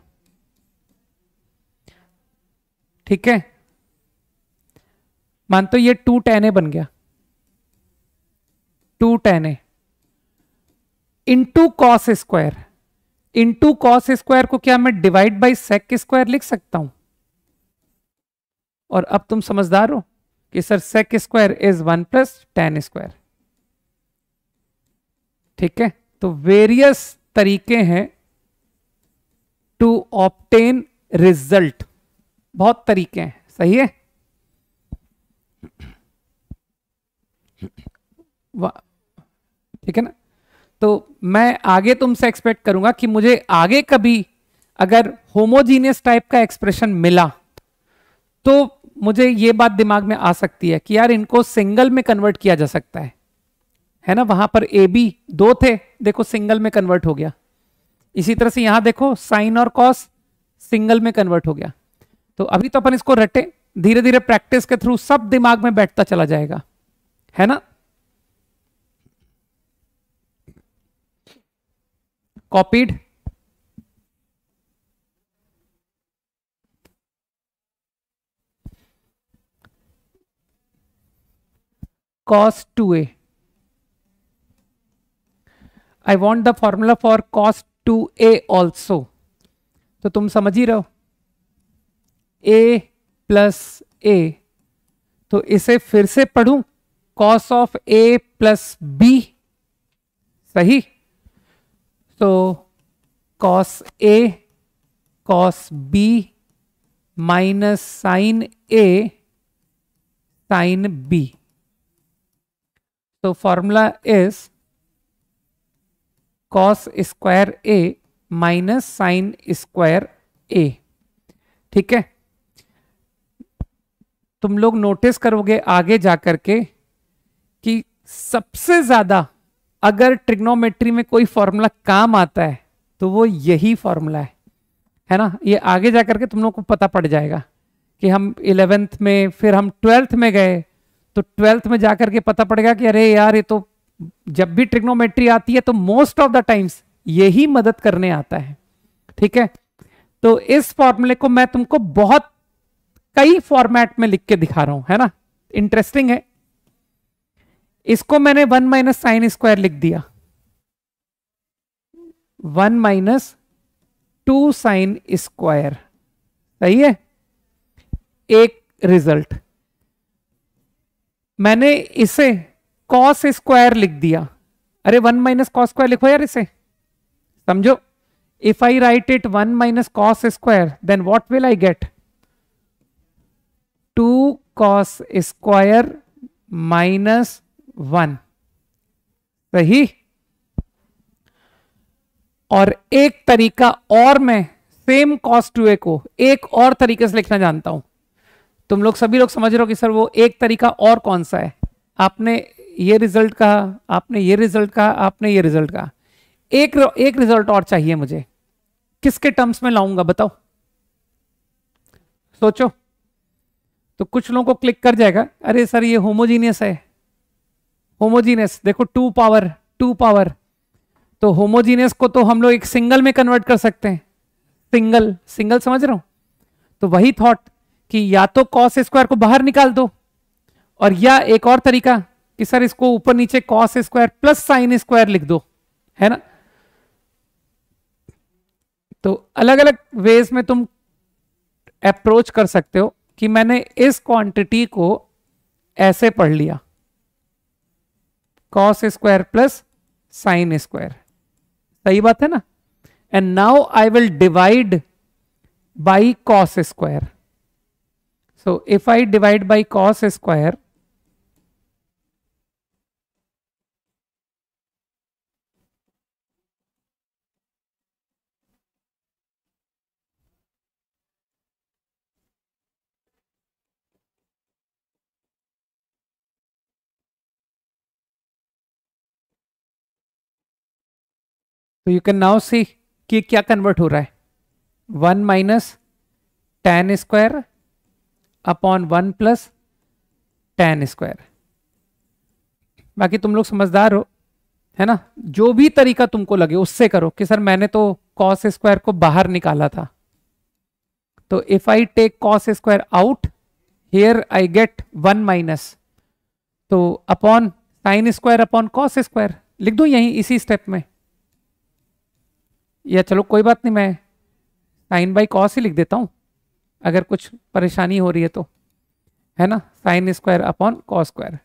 ठीक है मानते हो ये टू टेन ए बन गया two tan A into cos square into cos square को क्या मैं डिवाइड बाई सेक स्क्वायर लिख सकता हूं और अब तुम समझदार हो कि sir sec square is one plus tan square ठीक है तो वेरियस तरीके हैं टू ऑप्टेन रिजल्ट बहुत तरीके हैं सही है ठीक है ना तो मैं आगे तुमसे एक्सपेक्ट करूंगा कि मुझे आगे कभी अगर होमोजीनियस टाइप का एक्सप्रेशन मिला तो मुझे ये बात दिमाग में आ सकती है कि यार इनको सिंगल में कन्वर्ट किया जा सकता है है ना वहां पर ए बी दो थे देखो सिंगल में कन्वर्ट हो गया इसी तरह से यहां देखो साइन और कॉस सिंगल में कन्वर्ट हो गया तो अभी तो अपन इसको रटे धीरे धीरे प्रैक्टिस के थ्रू सब दिमाग में बैठता चला जाएगा है ना copied cos 2a. I want the formula for cos 2a also. तो तुम समझ ही रहो a प्लस ए तो इसे फिर से पढ़ूं cos of A plus B सही तो cos A cos B minus sine A sine B तो formula is cos square A minus sine square A ठीक है तुम लोग नोटिस करोगे आगे जा करके कि सबसे ज्यादा अगर ट्रिग्नोमेट्री में कोई फॉर्मूला काम आता है तो वो यही फॉर्मूला है है ना ये आगे जा करके तुम लोग को पता पड़ जाएगा कि हम इलेवेंथ में फिर हम ट्वेल्थ में गए तो ट्वेल्थ में जा के पता पड़ेगा कि अरे यार ये तो जब भी ट्रिग्नोमेट्री आती है तो मोस्ट ऑफ द टाइम्स यही मदद करने आता है ठीक है तो इस फॉर्मूले को मैं तुमको बहुत कई फॉर्मेट में लिख के दिखा रहा हूं है ना इंटरेस्टिंग है इसको मैंने वन माइनस साइन स्क्वायर लिख दिया one minus two sine square सही है एक रिजल्ट मैंने इसे कॉस स्क्वायर लिख दिया अरे वन माइनस कॉस स्क्वायर लिखो यार इसे समझो if I write it one minus cos square then what will I get two cos square minus one सही और एक तरीका और मैं सेम कॉस टू ए को एक और तरीके से लिखना जानता हूं तुम लोग सभी लोग समझ रहे हो कि सर वो एक तरीका और कौन सा है आपने ये रिजल्ट कहा आपने ये रिजल्ट कहा आपने ये रिजल्ट कहा एक एक रिजल्ट और चाहिए मुझे किसके टर्म्स में लाऊंगा बताओ सोचो तो कुछ लोगों को क्लिक कर जाएगा अरे सर ये होमोजीनियस है होमोजीनियस देखो टू पावर टू पावर तो होमोजीनियस को तो हम लोग एक सिंगल में कन्वर्ट कर सकते हैं सिंगल सिंगल समझ रहा हूं तो वही थॉट कि या तो कॉस स्क्वायर को बाहर निकाल दो और या एक और तरीका कि सर इसको ऊपर नीचे cos square plus sine square लिख दो है ना तो अलग अलग वेज में तुम अप्रोच कर सकते हो कि मैंने इस क्वांटिटी को ऐसे पढ़ लिया cos square plus sine square सही बात है ना and now I will divide by cos square so if I divide by cos square तो यू कैन नाउ सी कि क्या कन्वर्ट हो रहा है one minus tan square upon one plus tan square बाकी तुम लोग समझदार हो है ना जो भी तरीका तुमको लगे उससे करो कि सर मैंने तो कॉस स्क्वायर को बाहर निकाला था तो if I take cos square out here I get one minus तो upon sine square upon cos square लिख दो यहीं इसी स्टेप में या चलो कोई बात नहीं मैं साइन बाई कॉस ही लिख देता हूँ अगर कुछ परेशानी हो रही है तो है ना sine square upon cos square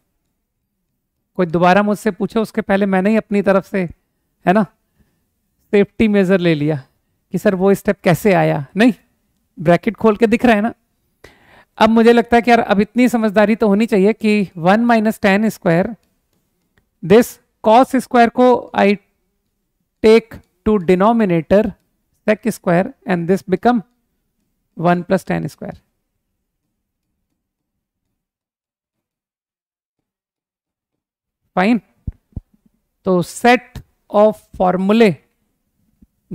कोई दोबारा मुझसे पूछे उसके पहले मैंने ही अपनी तरफ से है ना सेफ्टी मेजर ले लिया कि सर वो स्टेप कैसे आया नहीं ब्रैकेट खोल के दिख रहा है ना अब मुझे लगता है कि यार अब इतनी समझदारी तो होनी चाहिए कि one minus tan square this cos square को I take to denominator sec square and this become 1 plus tan square. Fine तो सेट ऑफ फॉर्मूले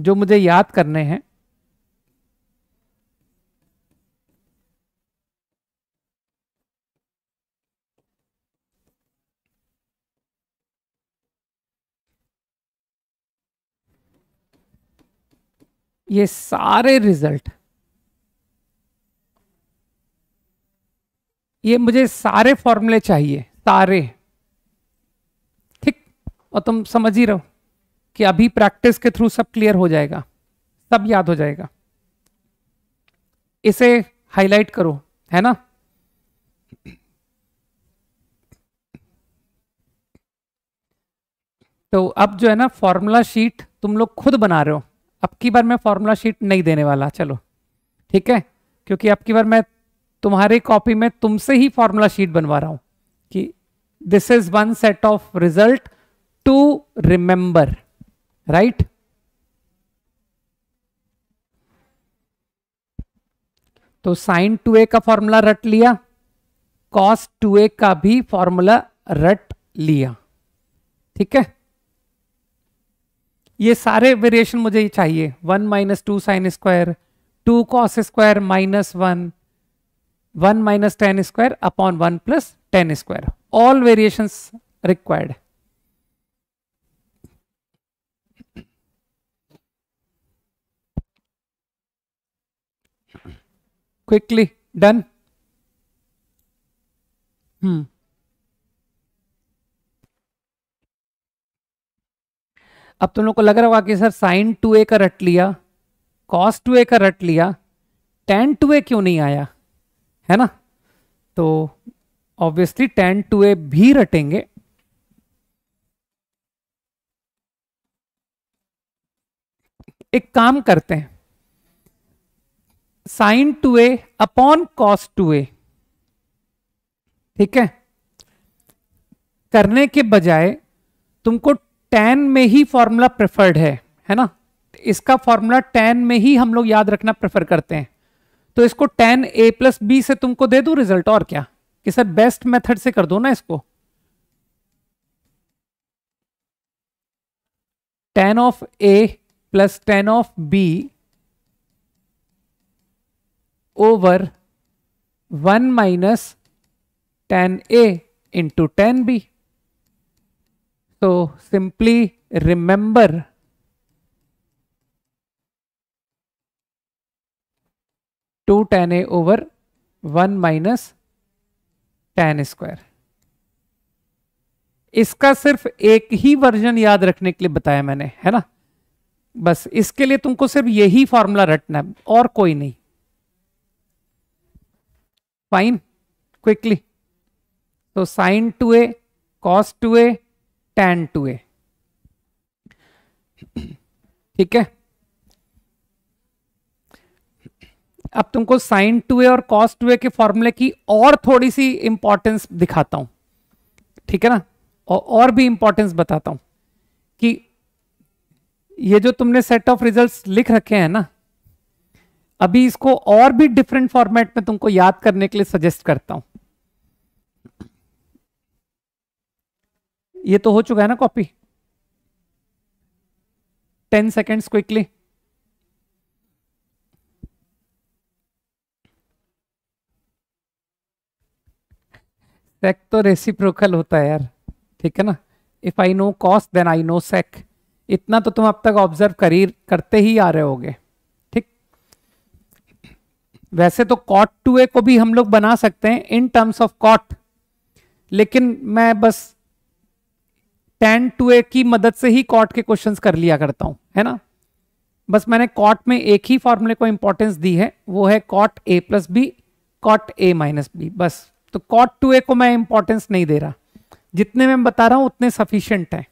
जो मुझे याद करने हैं ये सारे रिजल्ट ये मुझे सारे फॉर्मूले चाहिए सारे ठीक और तुम समझ ही रहो कि अभी प्रैक्टिस के थ्रू सब क्लियर हो जाएगा सब याद हो जाएगा इसे हाईलाइट करो है ना तो अब जो है ना फॉर्मूला शीट तुम लोग खुद बना रहे हो अब की बार मैं फॉर्मूला शीट नहीं देने वाला चलो ठीक है क्योंकि अब की बार मैं तुम्हारी कॉपी में तुमसे ही फॉर्मूला शीट बनवा रहा हूं कि this is one set of result to remember right तो साइन टू ए का फॉर्मूला रट लिया कॉस टू ए का भी फॉर्मूला रट लिया ठीक है ये सारे वेरिएशन मुझे ही चाहिए one minus two sine square two cos square minus one one minus tan square upon one plus tan square all variation required quickly done hmm अब तुम लोग को लग रहा होगा कि सर साइन टू ए का रट लिया कॉस टू ए का रट लिया टेन टू ए क्यों नहीं आया है ना तो ऑब्वियसली टेन टू ए भी रटेंगे एक काम करते हैं sine two A upon cos two A ठीक है करने के बजाय तुमको टेन में ही फॉर्मूला प्रेफर्ड है है ना इसका फॉर्मूला टेन में ही हम लोग याद रखना प्रेफर करते हैं तो इसको टेन ए प्लस बी से तुमको दे दू रिजल्ट और क्या कि सर बेस्ट मेथड से कर दो ना इसको tan of A plus tan of B over one minus tan A into tan B So simply remember two tan a over 1 minus tan square इसका सिर्फ एक ही वर्जन याद रखने के लिए बताया मैंने है ना बस इसके लिए तुमको सिर्फ यही फॉर्मूला रटना है और कोई नहीं फाइन क्विकली तो sine two A cos two A tan two A ठीक है अब तुमको साइन टू ए और कॉस टू ए के फॉर्मूले की और थोड़ी सी इंपॉर्टेंस दिखाता हूं ठीक है ना और, और भी इंपॉर्टेंस बताता हूं कि ये जो तुमने सेट ऑफ रिजल्ट्स लिख रखे हैं ना अभी इसको और भी डिफरेंट फॉर्मेट में तुमको याद करने के लिए सजेस्ट करता हूं ये तो हो चुका है ना copy ten seconds quickly sec तो रेसिप्रोकल होता है यार ठीक है ना if I know cos then I know sec इतना तो तुम अब तक ऑब्जर्व करी करते ही आ रहे होगे ठीक वैसे तो कॉट टू ए को भी हम लोग बना सकते हैं इन टर्म्स ऑफ कॉट लेकिन मैं बस टेन टू ए की मदद से ही कॉट के क्वेश्चन कर लिया करता हूं है ना बस मैंने कॉट में एक ही फॉर्मूले को इंपॉर्टेंस दी है वो है cot A plus B cot A minus B बस तो कॉट टू ए को मैं इंपॉर्टेंस नहीं दे रहा जितने मैं बता रहा हूं उतने सफिशियंट है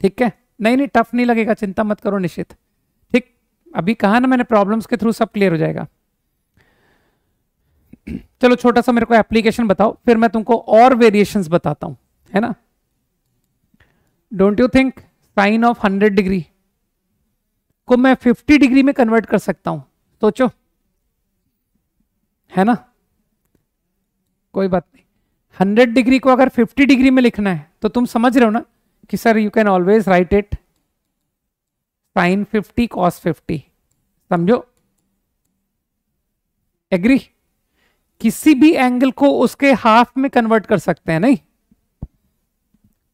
ठीक है नहीं नहीं टफ नहीं लगेगा चिंता मत करो निश्चित ठीक अभी कहा ना मैंने प्रॉब्लम्स के थ्रू सब क्लियर हो जाएगा चलो छोटा सा मेरे को एप्लीकेशन बताओ फिर मैं तुमको और वेरिएशंस बताता हूं है ना don't you think sine of 100 degree को मैं 50 डिग्री में कन्वर्ट कर सकता हूं सोचो है ना कोई बात नहीं 100 डिग्री को अगर 50 डिग्री में लिखना है तो तुम समझ रहे हो ना कि sir you can always write it sine 50 cos 50 समझो एग्री किसी भी एंगल को उसके हाफ में कन्वर्ट कर सकते हैं नहीं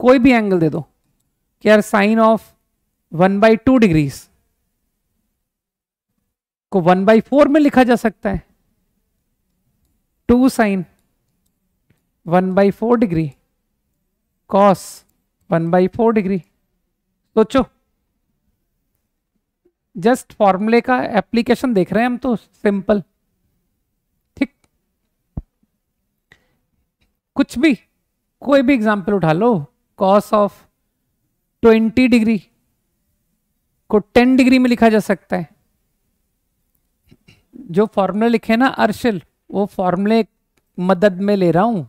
कोई भी एंगल दे दो कि यार sine of one by two degrees को वन बाई फोर में लिखा जा सकता है two sine one by four degree cos one by four degree सोचो जस्ट फॉर्मूले का एप्लीकेशन देख रहे हैं हम तो सिंपल ठीक कुछ भी कोई भी एग्जांपल उठा लो कॉस ऑफ ट्वेंटी डिग्री को टेन डिग्री में लिखा जा सकता है जो फॉर्मूला लिखे ना अर्शल वो फॉर्मूले मदद में ले रहा हूं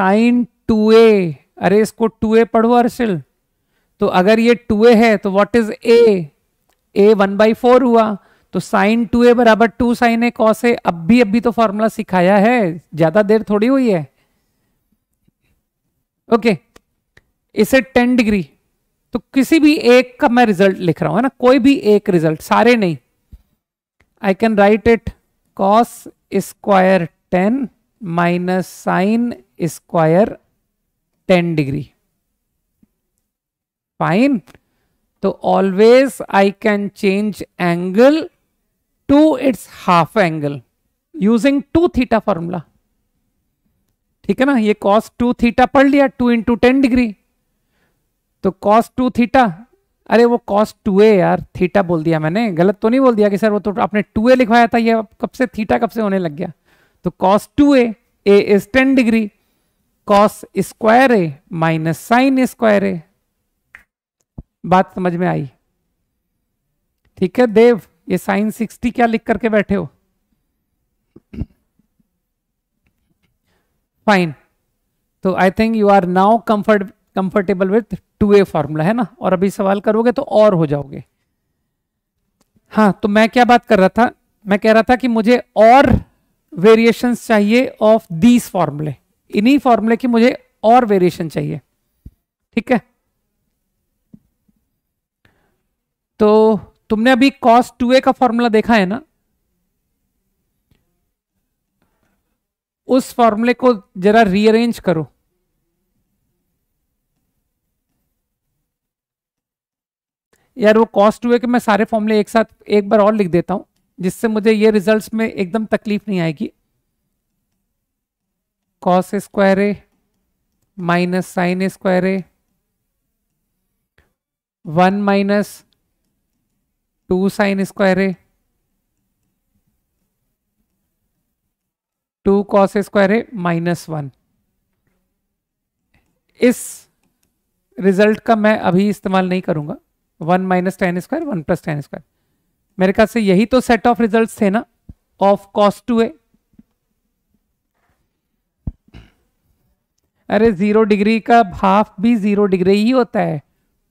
साइन टू ए अरे इसको टू ए पढ़ो अर्शल तो अगर ये टू ए है तो what is A A one by four हुआ तो साइन टू ए बराबर two sine A cos A अब भी अब भी तो फॉर्मूला सिखाया है ज्यादा देर थोड़ी हुई है ओके okay. इसे टेन डिग्री तो किसी भी एक का मैं रिजल्ट लिख रहा हूं है ना कोई भी एक रिजल्ट सारे नहीं I can write it cos square ten minus sine square ten degree fine तो always I can change angle to its half angle using two theta formula ठीक है ना ये कॉस टू थीटा पढ़ लिया टू इंटू टेन डिग्री तो cos two theta अरे वो कॉस टू ए यार थीटा बोल दिया मैंने गलत तो नहीं बोल दिया कि सर वो तो आपने टू ए लिखवाया था ये कब से थीटा कब से होने लग गया तो cos two A A is ten degree cos square A minus sine square A बात समझ में आई ठीक है देव ये साइन सिक्सटी क्या लिख करके बैठे हो फाइन तो I think you are now comfort comfortable with two A formula है ना और अभी सवाल करोगे तो और हो जाओगे हाँ तो मैं क्या बात कर रहा था मैं कह रहा था कि मुझे और वेरिएशन चाहिए ऑफ दीज फॉर्मूले इन्हीं फॉर्मूले की मुझे और वेरिएशन चाहिए ठीक है तो तुमने अभी कॉस टू ए का फॉर्मूला देखा है ना उस फॉर्मूले को जरा रीअरेंज करो यार वो कॉस्ट हुए कि मैं सारे फॉर्मूले एक साथ एक बार और लिख देता हूं जिससे मुझे ये रिजल्ट्स में एकदम तकलीफ नहीं आएगी cos square A minus sine square A one minus two sine square A two cos square A minus one इस रिजल्ट का मैं अभी इस्तेमाल नहीं करूंगा one minus tan square one plus tan square मेरे ख्याल से यही तो सेट ऑफ रिजल्ट थे ना ऑफ कॉस्ट टू ए अरे जीरो डिग्री का हाफ भी जीरो डिग्री ही होता है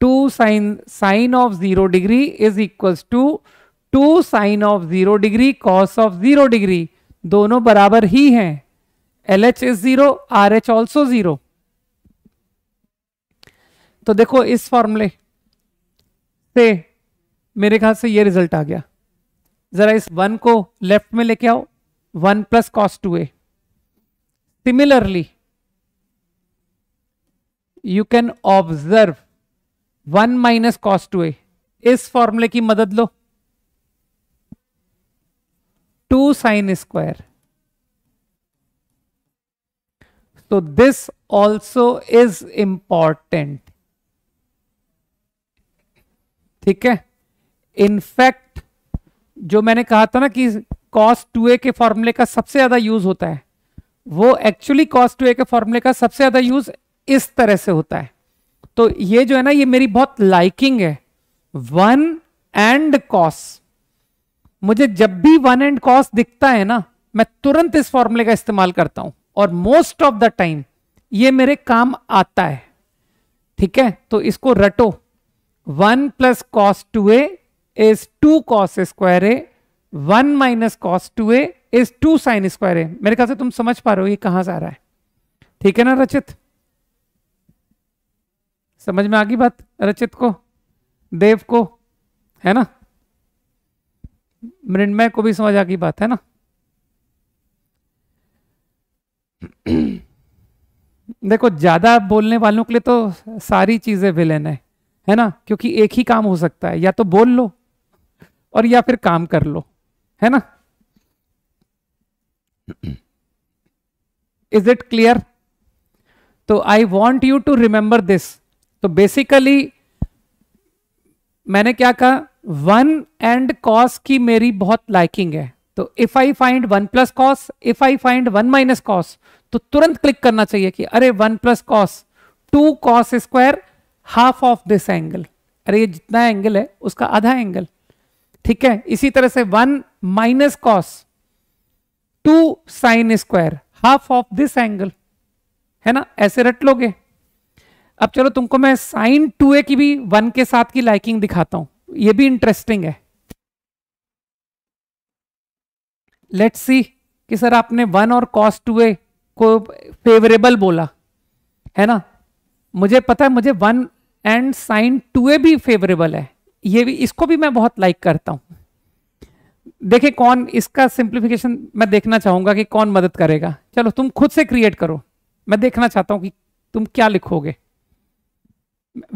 two sine sine of zero degree is equals to two sine of zero degree cos of zero degree दोनों बराबर ही हैं L H is zero R H also zero तो देखो इस फॉर्मूले पे मेरे ख्याल से ये रिजल्ट आ गया जरा इस वन को लेफ्ट में लेके आओ one plus cos two A similarly you can observe one minus cos two A इस फॉर्मूले की मदद लो टू साइन स्क्वायर तो दिस ऑल्सो इज इंपॉर्टेंट ठीक है इनफैक्ट जो मैंने कहा था ना कि कॉस टू ए के फॉर्मूले का सबसे ज्यादा यूज होता है वो एक्चुअली कॉस टू ए के फॉर्मूले का सबसे ज्यादा यूज इस तरह से होता है तो ये जो है ना ये मेरी बहुत लाइकिंग है वन एंड कॉस मुझे जब भी वन एंड कॉस दिखता है ना मैं तुरंत इस फॉर्मूले का इस्तेमाल करता हूं और मोस्ट ऑफ द टाइम ये मेरे काम आता है ठीक है तो इसको रटो one plus cos two A is two cos square A one minus cos two A is two sine square A मेरे ख्याल से तुम समझ पा रहे हो ये कहां से आ रहा है ठीक है ना रचित समझ में आ गई बात रचित को देव को है ना मृणमय को भी समझ आ गई बात है ना देखो ज्यादा बोलने वालों के लिए तो सारी चीजें विलेन है है ना क्योंकि एक ही काम हो सकता है या तो बोल लो और या फिर काम कर लो है ना इज इट क्लियर तो I want you to remember this तो बेसिकली मैंने क्या कहा वन एंड कॉस की मेरी बहुत लाइकिंग है तो if I find one plus cos if I find one minus cos तो तुरंत क्लिक करना चाहिए कि अरे one plus cos two cos square half of this angle अरे ये जितना एंगल है उसका आधा एंगल ठीक है इसी तरह से one minus cos two sine square half of this angle है ना ऐसे रट लोगे अब चलो तुमको मैं साइन टू ए की भी वन के साथ की लाइकिंग दिखाता हूं ये भी इंटरेस्टिंग है लेट्स सी कि सर आपने वन और कॉस टू ए को फेवरेबल बोला है ना मुझे पता है मुझे one and sine two A भी फेवरेबल है ये भी इसको भी मैं बहुत लाइक करता हूं देखे कौन इसका सिंप्लीफिकेशन मैं देखना चाहूंगा कि कौन मदद करेगा चलो तुम खुद से क्रिएट करो मैं देखना चाहता हूं कि तुम क्या लिखोगे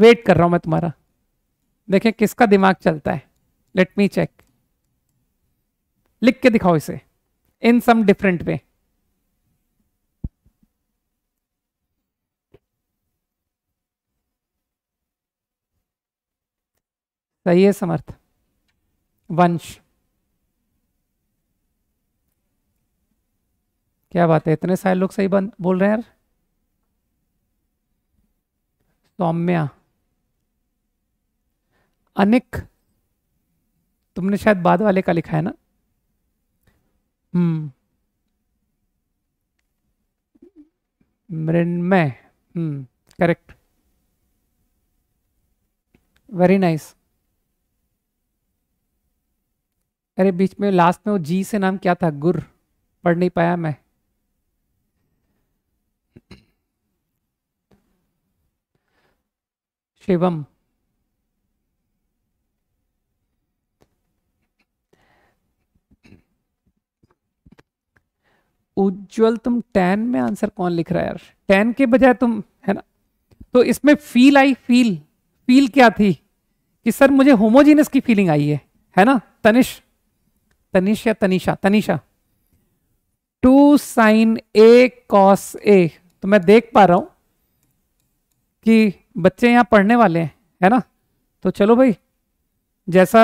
वेट कर रहा हूं मैं तुम्हारा देखे किसका दिमाग चलता है लेट मी चेक लिख के दिखाओ इसे इन सम डिफरेंट वे सही है समर्थ वंश क्या बात है इतने सारे लोग सही बन, बोल रहे हैं यार सौम्या अनिक तुमने शायद बाद वाले का लिखा है ना हम्म Mrinmay hmm correct very nice nice. अरे बीच में लास्ट में वो जी से नाम क्या था गुर पढ़ नहीं पाया मैं शिवम उज्जवल तुम टेन में आंसर कौन लिख रहा है यार टेन के बजाय तुम है ना तो इसमें फील आई फील फील क्या थी कि सर मुझे होमोजीनस की फीलिंग आई है है ना तनिष तनिष या Tanisha Tanisha two sine A cos A तो मैं देख पा रहा हूं कि बच्चे यहां पढ़ने वाले हैं है ना तो चलो भाई जैसा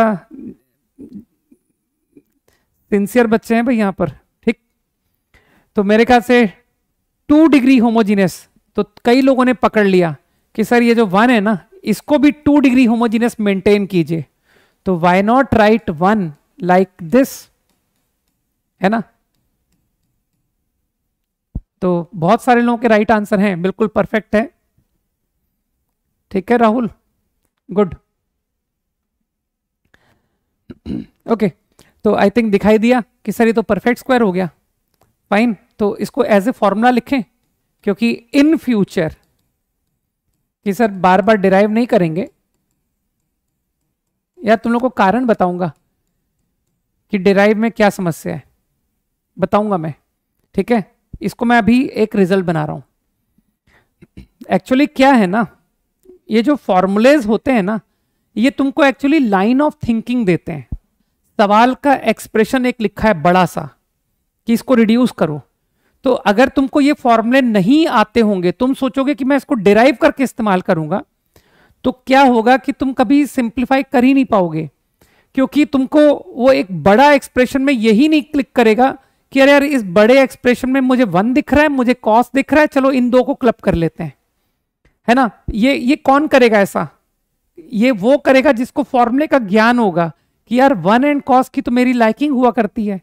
सिंसियर बच्चे हैं भाई यहां पर ठीक तो मेरे ख्याल से टू डिग्री होमोजीनियस तो कई लोगों ने पकड़ लिया कि सर ये जो वन है ना इसको भी टू डिग्री होमोजीनियस मेंटेन कीजिए तो why not write one like this है ना तो बहुत सारे लोगों के राइट आंसर हैं बिल्कुल परफेक्ट है ठीक है राहुल गुड ओके तो आई थिंक दिखाई दिया कि सर ये तो परफेक्ट स्क्वायर हो गया फाइन तो इसको एज ए फॉर्मूला लिखें क्योंकि इन फ्यूचर कि सर बार बार डिराइव नहीं करेंगे या तुम लोग को कारण बताऊंगा कि डिराइव में क्या समस्या है बताऊंगा मैं ठीक है इसको मैं अभी एक रिजल्ट बना रहा हूं एक्चुअली क्या है ना ये जो फॉर्मूलेज होते हैं ना ये तुमको एक्चुअली लाइन ऑफ थिंकिंग देते हैं सवाल का एक्सप्रेशन एक लिखा है बड़ा सा कि इसको रिड्यूस करो तो अगर तुमको ये फॉर्मूले नहीं आते होंगे तुम सोचोगे कि मैं इसको डिराइव करके इस्तेमाल करूंगा तो क्या होगा कि तुम कभी सिंप्लीफाई कर ही नहीं पाओगे क्योंकि तुमको वो एक बड़ा एक्सप्रेशन में यही नहीं क्लिक करेगा कि अरे यार इस बड़े एक्सप्रेशन में मुझे वन दिख रहा है मुझे कॉस दिख रहा है चलो इन दो को क्लब कर लेते हैं है ना ये ये कौन करेगा ऐसा ये वो करेगा जिसको फॉर्मूले का ज्ञान होगा कि यार वन एंड कॉस की तो मेरी लाइकिंग हुआ करती है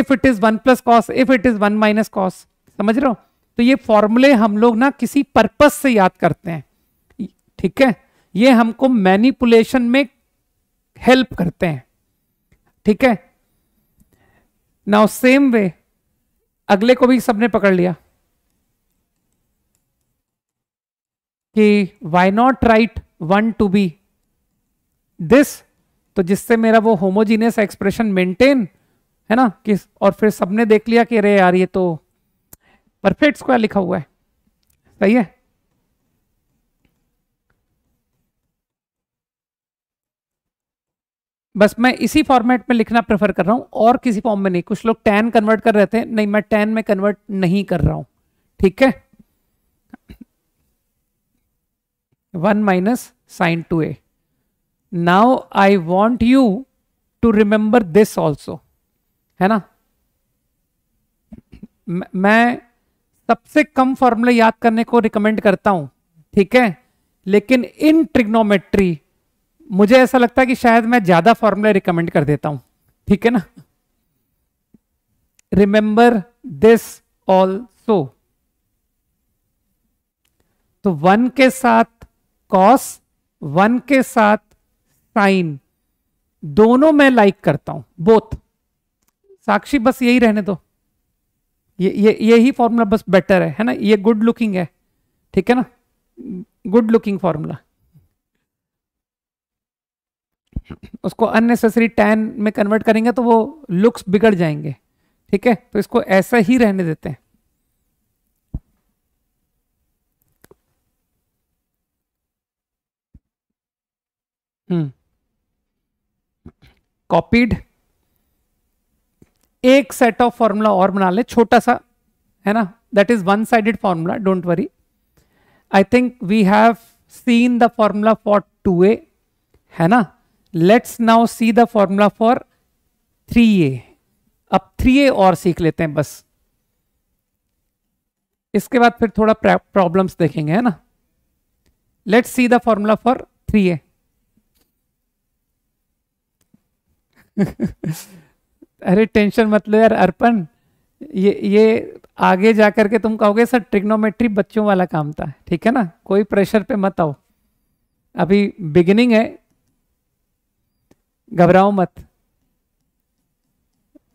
if it is one plus cos if it is one minus cos समझ रहे हो तो ये फॉर्मूले हम लोग ना किसी पर्पज से याद करते हैं ठीक है ये हमको मैनिपुलेशन में हेल्प करते हैं ठीक है नाउ सेम वे अगले को भी सबने पकड़ लिया कि why not write one to be this तो जिससे मेरा वो होमोजीनियस एक्सप्रेशन मेंटेन है ना कि और फिर सबने देख लिया कि अरे यार ये तो परफेक्ट स्क्वायर लिखा हुआ है सही है बस मैं इसी फॉर्मेट में लिखना प्रेफर कर रहा हूँ और किसी फॉर्म में नहीं कुछ लोग टेन कन्वर्ट कर रहे थे नहीं मैं टेन में कन्वर्ट नहीं कर रहा हूँ ठीक है one minus sine two A now I want you to remember this also है ना मैं सबसे कम फॉर्मूले याद करने को रिकमेंड करता हूं ठीक है लेकिन इन ट्रिग्नोमेट्री मुझे ऐसा लगता है कि शायद मैं ज्यादा फॉर्मूला रिकमेंड कर देता हूं ठीक है ना रिमेंबर दिस ऑल्सो तो वन के साथ कॉस वन के साथ साइन दोनों मैं लाइक करता हूं बोथ साक्षी बस यही रहने दो ये ये यही फॉर्मूला बस बेटर है है ना ये गुड लुकिंग है ठीक है ना गुड लुकिंग फॉर्मूला उसको अननेसेसरी टैन में कन्वर्ट करेंगे तो वो लुक्स बिगड़ जाएंगे ठीक है तो इसको ऐसा ही रहने देते हैं कॉपीड हम्म। एक सेट ऑफ फॉर्मूला और बना ले छोटा सा है ना that is one sided formula don't worry I think we have seen the formula for two A है ना let's now see the formula for three A अब थ्री ए और सीख लेते हैं बस इसके बाद फिर थोड़ा प्रॉब्लम्स देखेंगे है ना let's see the formula for three A अरे टेंशन मत लो यार अर्पण ये ये आगे जा करके तुम कहोगे सर ट्रिग्नोमेट्री बच्चों वाला काम था ठीक है ना कोई प्रेशर पे मत आओ अभी बिगिनिंग है घबराओ मत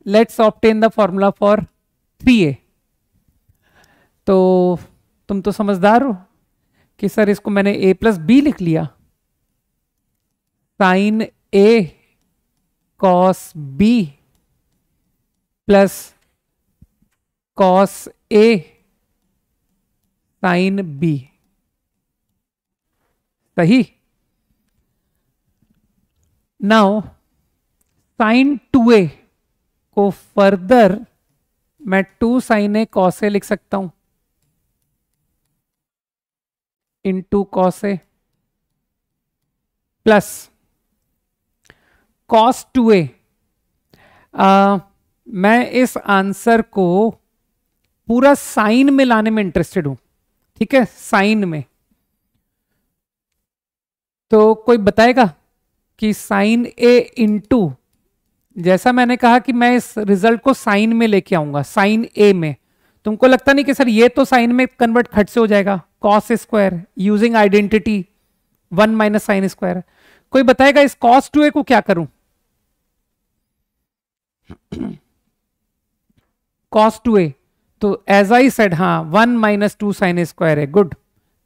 let's obtain the formula for three A तो तुम तो समझदार हो कि सर इसको मैंने ए प्लस बी लिख लिया sine A cos B plus cos A sine B सही नाउ साइन टू ए को फर्दर मैं two sine A cos A लिख सकता हूं into cos A plus cos two A मैं इस आंसर को पूरा साइन में लाने में इंटरेस्टेड हूं ठीक है साइन में तो कोई बताएगा कि साइन ए इंटू जैसा मैंने कहा कि मैं इस रिजल्ट को साइन में लेके आऊंगा साइन ए में तुमको लगता नहीं कि सर ये तो साइन में कन्वर्ट खट से हो जाएगा cos square using identity one minus sine square कोई बताएगा इस कॉस टू ए को क्या करूं कॉस टू ए तो एज आई सेड हाँ one minus two sine square है गुड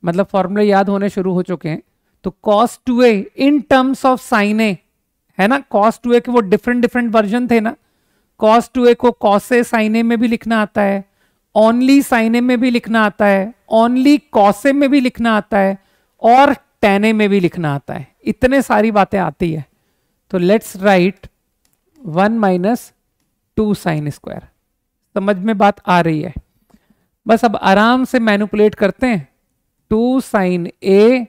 मतलब फॉर्मूले याद होने शुरू हो चुके हैं तो cos two A in terms of sine A है ना कॉस टू ए के वो डिफरेंट डिफरेंट वर्जन थे ना कॉस टू ए को कॉस ए साइन ए में भी लिखना आता है ओनली साइन ए में भी लिखना आता है ओनली कॉस ए में भी लिखना आता है और टेन ए में भी लिखना आता है इतने सारी बातें आती है तो let's write one minus two sine square समझ में बात आ रही है बस अब आराम से मैनुपुलेट करते हैं two sine A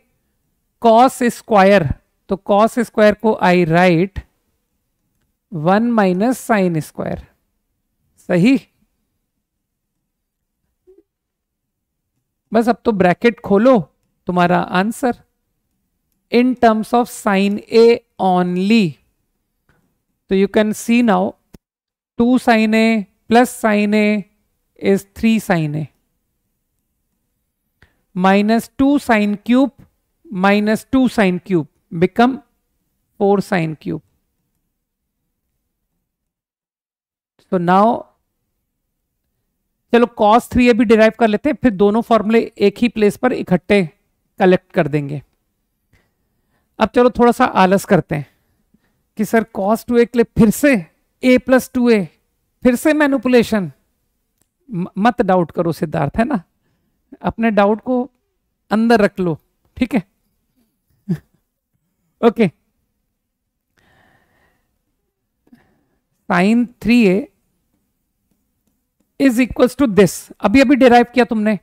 cos square तो कॉस स्क्वायर को I write one minus sine square सही बस अब तो ब्रैकेट खोलो तुम्हारा answer in terms of sine A only तो you can see now two sine A plus sine A is three sine A minus two sine cube minus 2 sine cube become 4 sine cube. So now चलो cos three अभी derive कर लेते हैं फिर दोनों formula एक ही place पर इकट्ठे कलेक्ट कर देंगे अब चलो थोड़ा सा आलस करते हैं कि सर cos टू ए के लिए फिर से a प्लस टू ए फिर से मैनुपुलेशन मत डाउट करो सिद्धार्थ है ना अपने डाउट को अंदर रख लो ठीक है okay sine three A is equal to this अभी अभी डिराइव किया तुमने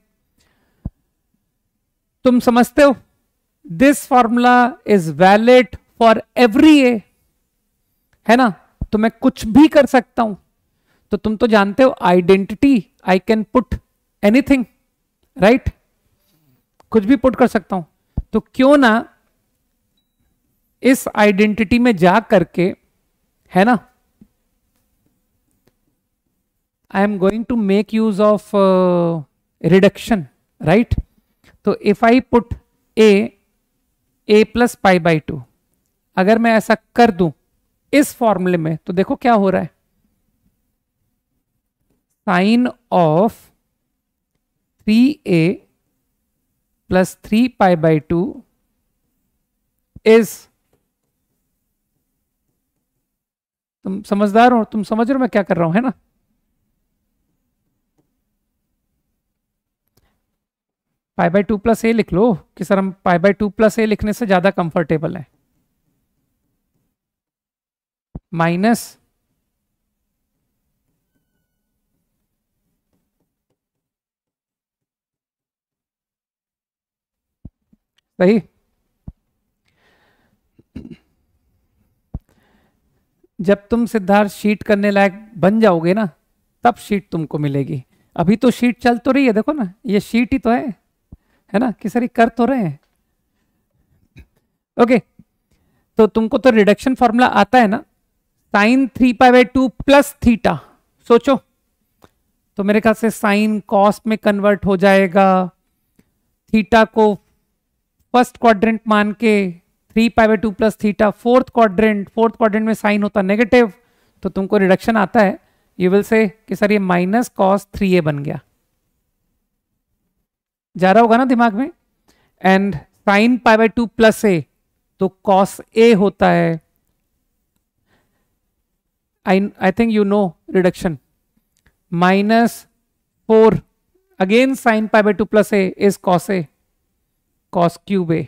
तुम समझते हो this formula is valid for every A है ना तो मैं कुछ भी कर सकता हूं तो तुम तो जानते हो identity I can put anything right कुछ भी पुट कर सकता हूं तो क्यों ना इस आइडेंटिटी में जा करके है ना I am going to make use of reduction right तो if I put A A plus pi by two अगर मैं ऐसा कर दूं इस फॉर्मूले में तो देखो क्या हो रहा है sine of three A plus three pi by two is तुम समझदार हो तुम समझ रहे हो मैं क्या कर रहा हूं है ना pi by two plus A लिख लो कि सर हम pi by two plus A लिखने से ज़्यादा कंफर्टेबल है माइनस सही जब तुम सिद्धार्थ शीट करने लायक बन जाओगे ना तब शीट तुमको मिलेगी अभी तो शीट चल तो रही है देखो ना ये शीट ही तो है है ना कि सर कर तो रहे हैं ओके तो तुमको तो रिडक्शन फॉर्मूला आता है ना sine three pi by two plus theta सोचो तो मेरे ख्याल से साइन कॉस में कन्वर्ट हो जाएगा थीटा को फर्स्ट क्वाड्रेंट मान के three pi by two plus theta fourth quadrant fourth quadrant में साइन होता नेगेटिव तो तुमको रिडक्शन आता है यू विल से कि सर ये माइनस कॉस थ्री ए बन गया जा रहा होगा ना दिमाग में and sine pi by two plus A तो कॉस ए होता है I I think you know reduction minus four again sine pi by two plus A is cos A cos cube A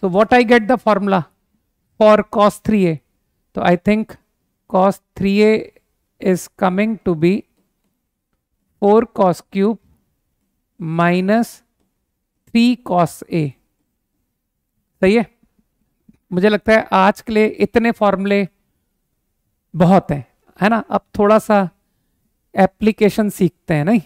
So what I get the formula for cos 3a. So I think cos 3a is coming to be 4 cos cube minus 3 cos a. सही है मुझे लगता है आज के लिए इतने फॉर्मूले बहुत हैं है ना अब थोड़ा सा एप्लीकेशन सीखते हैं नहीं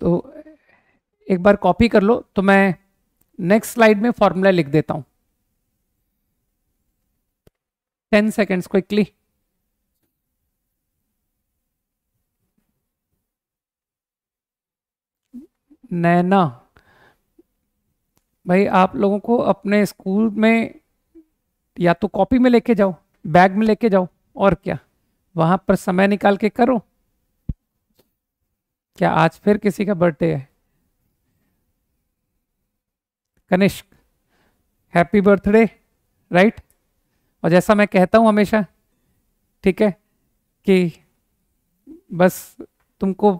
तो एक बार कॉपी कर लो तो मैं नेक्स्ट स्लाइड में फॉर्मूला लिख देता हूं टेन सेकेंड्स क्विकली नैना भाई आप लोगों को अपने स्कूल में या तो कॉपी में लेके जाओ बैग में लेके जाओ और क्या वहां पर समय निकाल के करो क्या आज फिर किसी का बर्थडे है कनिष्क हैप्पी बर्थडे राइट और जैसा मैं कहता हूँ हमेशा ठीक है कि बस तुमको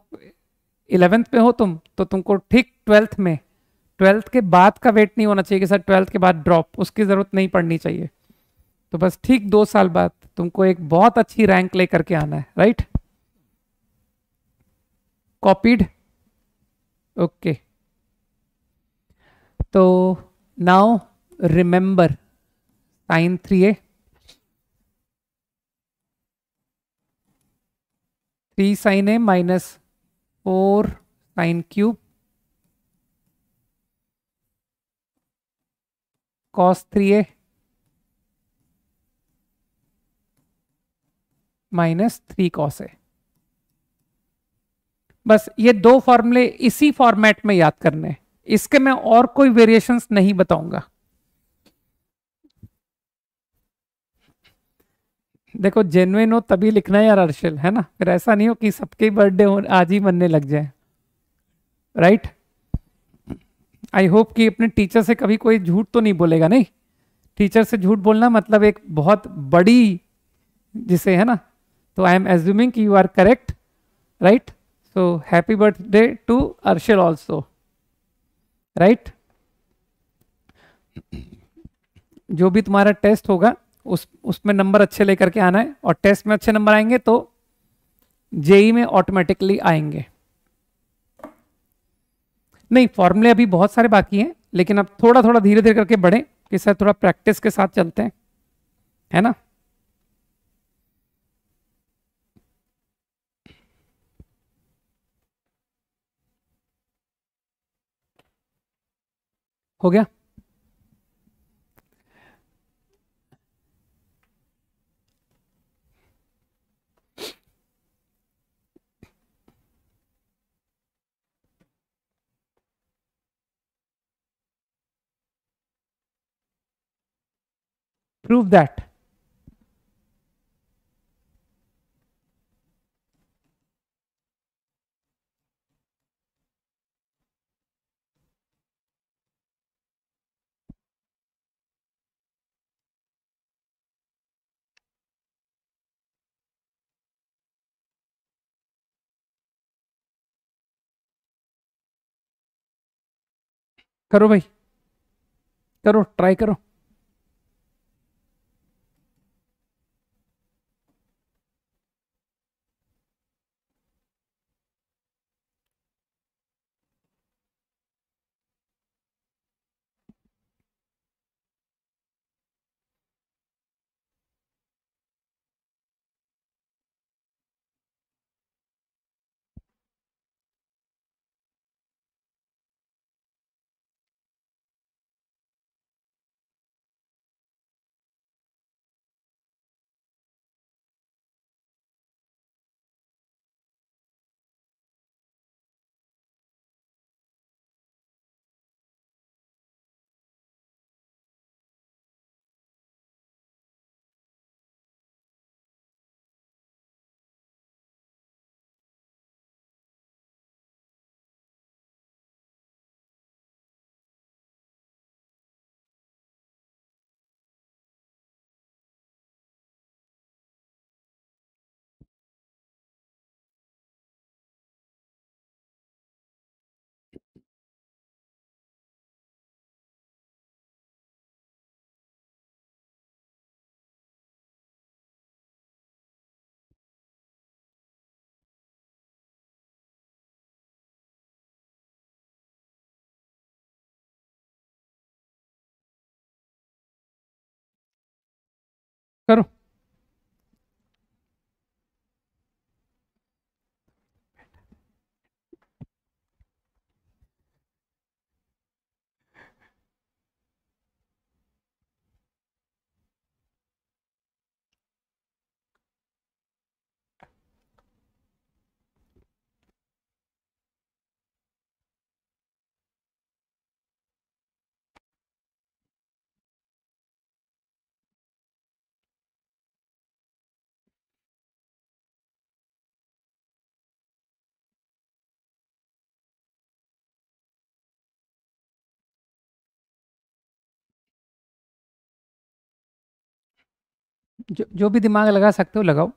इलेवेंथ में हो तुम तो तुमको ठीक ट्वेल्थ में ट्वेल्थ के बाद का वेट नहीं होना चाहिए कि सर ट्वेल्थ के बाद ड्रॉप उसकी ज़रूरत नहीं पड़नी चाहिए तो बस ठीक दो साल बाद तुमको एक बहुत अच्छी रैंक ले करके आना है right copied okay so now remember sin 3a 3 sin a minus 4 sin cube cos 3a minus three cos है बस ये दो फॉर्मूले इसी फॉर्मेट में याद करने हैं इसके मैं और कोई वेरिएशंस नहीं बताऊंगा देखो जेनुइन हो तभी लिखना यार अर्शल है ना फिर ऐसा नहीं हो कि सबके बर्थडे हो आज ही मनने लग जाए राइट आई होप कि अपने टीचर से कभी कोई झूठ तो नहीं बोलेगा नहीं टीचर से झूठ बोलना मतलब एक बहुत बड़ी जिसे है ना तो आई एम एज्यूमिंग कि you are correct right So happy birthday to Arshil also, right? जो भी तुम्हारा टेस्ट होगा उस उसमें नंबर अच्छे लेकर के आना है और टेस्ट में अच्छे नंबर आएंगे तो जेई e में ऑटोमेटिकली आएंगे नहीं फॉर्मूले अभी बहुत सारे बाकी हैं लेकिन अब थोड़ा थोड़ा धीरे धीरे करके बढ़ें कि सर थोड़ा प्रैक्टिस के साथ चलते हैं है ना हो गया prove that करो भाई करो ट्राई करो Claro. जो, जो भी दिमाग लगा सकते हो लगाओ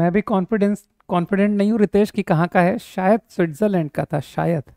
मैं भी कॉन्फिडेंस कॉन्फिडेंट नहीं हूँ रितेश कि कहाँ का है शायद स्विट्ज़रलैंड का था शायद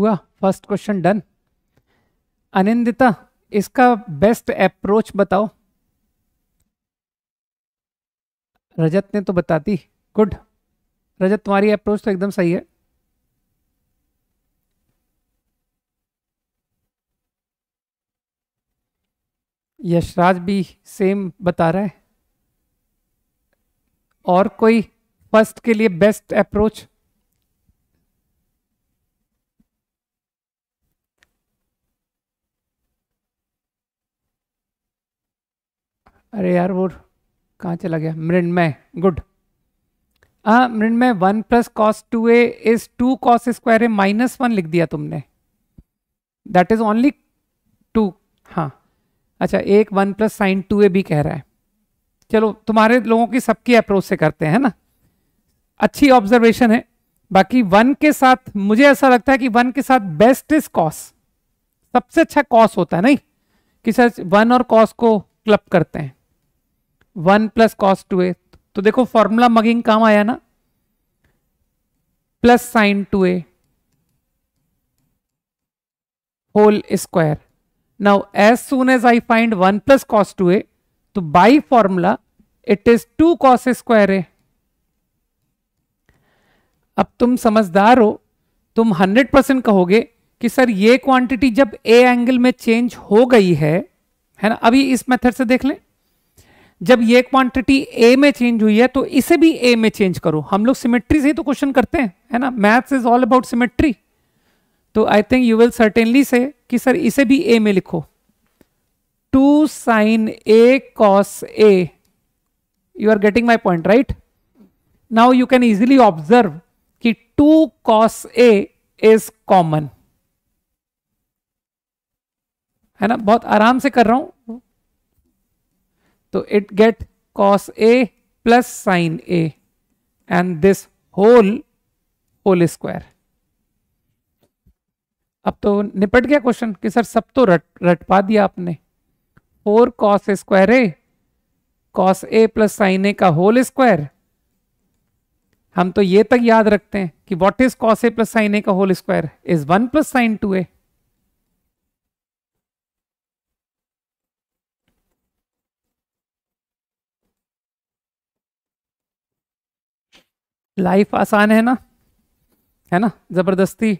हुआ फर्स्ट क्वेश्चन डन अनिंदिता इसका बेस्ट अप्रोच बताओ रजत ने तो बताती गुड रजत तुम्हारी अप्रोच तो एकदम सही है यशराज भी सेम बता रहा है और कोई फर्स्ट के लिए बेस्ट अप्रोच अरे यार वो कहाँ चला गया मृणमय गुड हाँ Mrinmay one plus cos two A is two cos square A minus one लिख दिया तुमने दैट इज ओनली टू हाँ अच्छा एक one plus sine two A भी कह रहा है चलो तुम्हारे लोगों की सबकी अप्रोच से करते हैं ना अच्छी ऑब्जर्वेशन है बाकी वन के साथ मुझे ऐसा लगता है कि वन के साथ बेस्ट इज कॉस सबसे अच्छा कॉस होता है नहीं कि सर वन और कॉस को क्लब करते हैं one plus cos two A तो देखो फॉर्मूला मगिंग काम आया ना plus sine two A whole square as सुन as I find one plus cos two A तो by formula it is two cos square A अब तुम समझदार हो तुम 100 परसेंट कहोगे कि सर ये क्वांटिटी जब ए एंगल में चेंज हो गई है है ना अभी इस मेथड से देख लें जब ये क्वांटिटी ए में चेंज हुई है तो इसे भी ए में चेंज करो हम लोग सिमेट्री से ही तो क्वेश्चन करते हैं है ना maths is all about symmetry तो I think you will certainly say कि सर इसे भी ए में लिखो two sine A cos A you are getting my point right now you can easily observe कि two cos A is common है ना बहुत आराम से कर रहा हूं तो it get cos A plus sine A and this whole whole square अब तो निपट गया क्वेश्चन कि सर सब तो रट रटपा दिया आपने four cos square A cos A plus sine A का होल स्क्वायर हम तो ये तक याद रखते हैं कि what is cos A plus sine A का whole square is one plus sine two A life आसान है ना है ना जबरदस्ती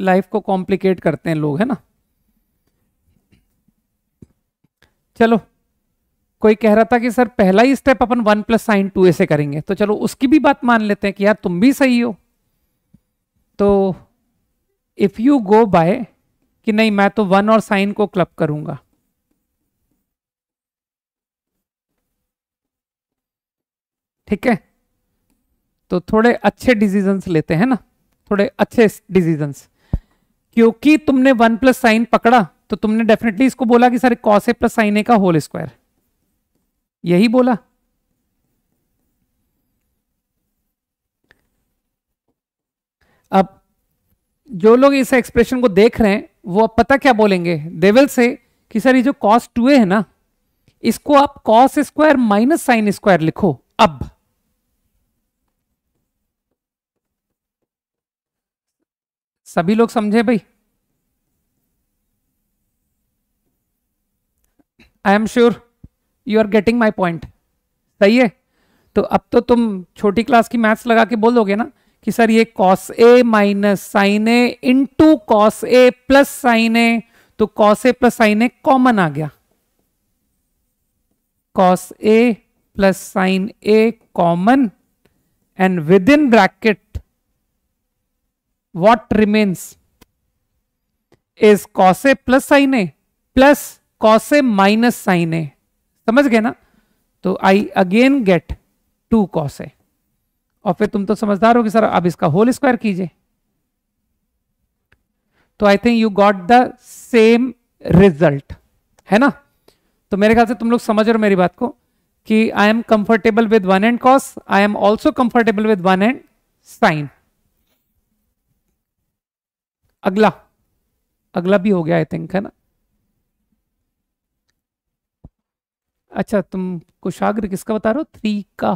लाइफ को कॉम्प्लिकेट करते हैं लोग है ना चलो कोई कह रहा था कि सर पहला ही स्टेप अपन one plus sine two A से करेंगे तो चलो उसकी भी बात मान लेते हैं कि यार तुम भी सही हो तो इफ यू गो बाय कि नहीं मैं तो वन और साइन को क्लब करूंगा ठीक है तो थोड़े अच्छे डिसीजंस लेते हैं ना थोड़े अच्छे डिसीजंस क्योंकि तुमने वन प्लस साइन पकड़ा तो तुमने डेफिनेटली इसको बोला कि sir cos A plus sine A का होल स्क्वायर यही बोला अब जो लोग इस एक्सप्रेशन को देख रहे हैं वो अब पता क्या बोलेंगे देवल से कि सर ये जो कॉस टू है ना इसको आप cos square minus sine square लिखो अब सभी लोग समझे भाई I am sure you are getting my point सही है तो अब तो तुम छोटी क्लास की मैथ्स लगा के बोलोगे ना कि सर ये cos A minus sine A into cos A plus sine A तो cos A plus sine A common आ गया cos A plus sine A common and within इन ब्रैकेट what remains is cos A plus sin A plus cos A minus sin A. समझ गए ना तो I again get two cos A और फिर तुम तो समझदार होगी सर अब इसका होल स्क्वायर कीजिए तो I think you got the same result है ना तो मेरे ख्याल से तुम लोग समझ रहे हो मेरी बात को कि I am comfortable with one and cos I am also comfortable with one and sine अगला अगला भी हो गया आई थिंक है ना अच्छा तुम कुशाग्र किसका बता रहे हो थ्री का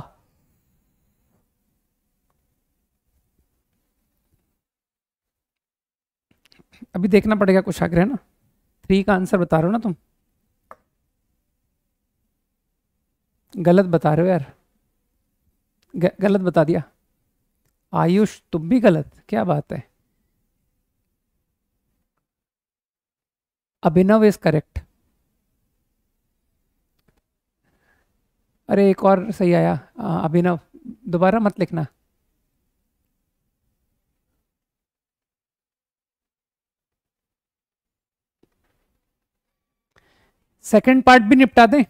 अभी देखना पड़ेगा कुशाग्र है ना थ्री का आंसर बता रहे हो ना तुम गलत बता रहे हो यार गलत बता दिया आयुष तुम भी गलत क्या बात है अभिनव इज करेक्ट अरे एक और सही आया अभिनव दोबारा मत लिखना सेकेंड पार्ट भी निपटा दें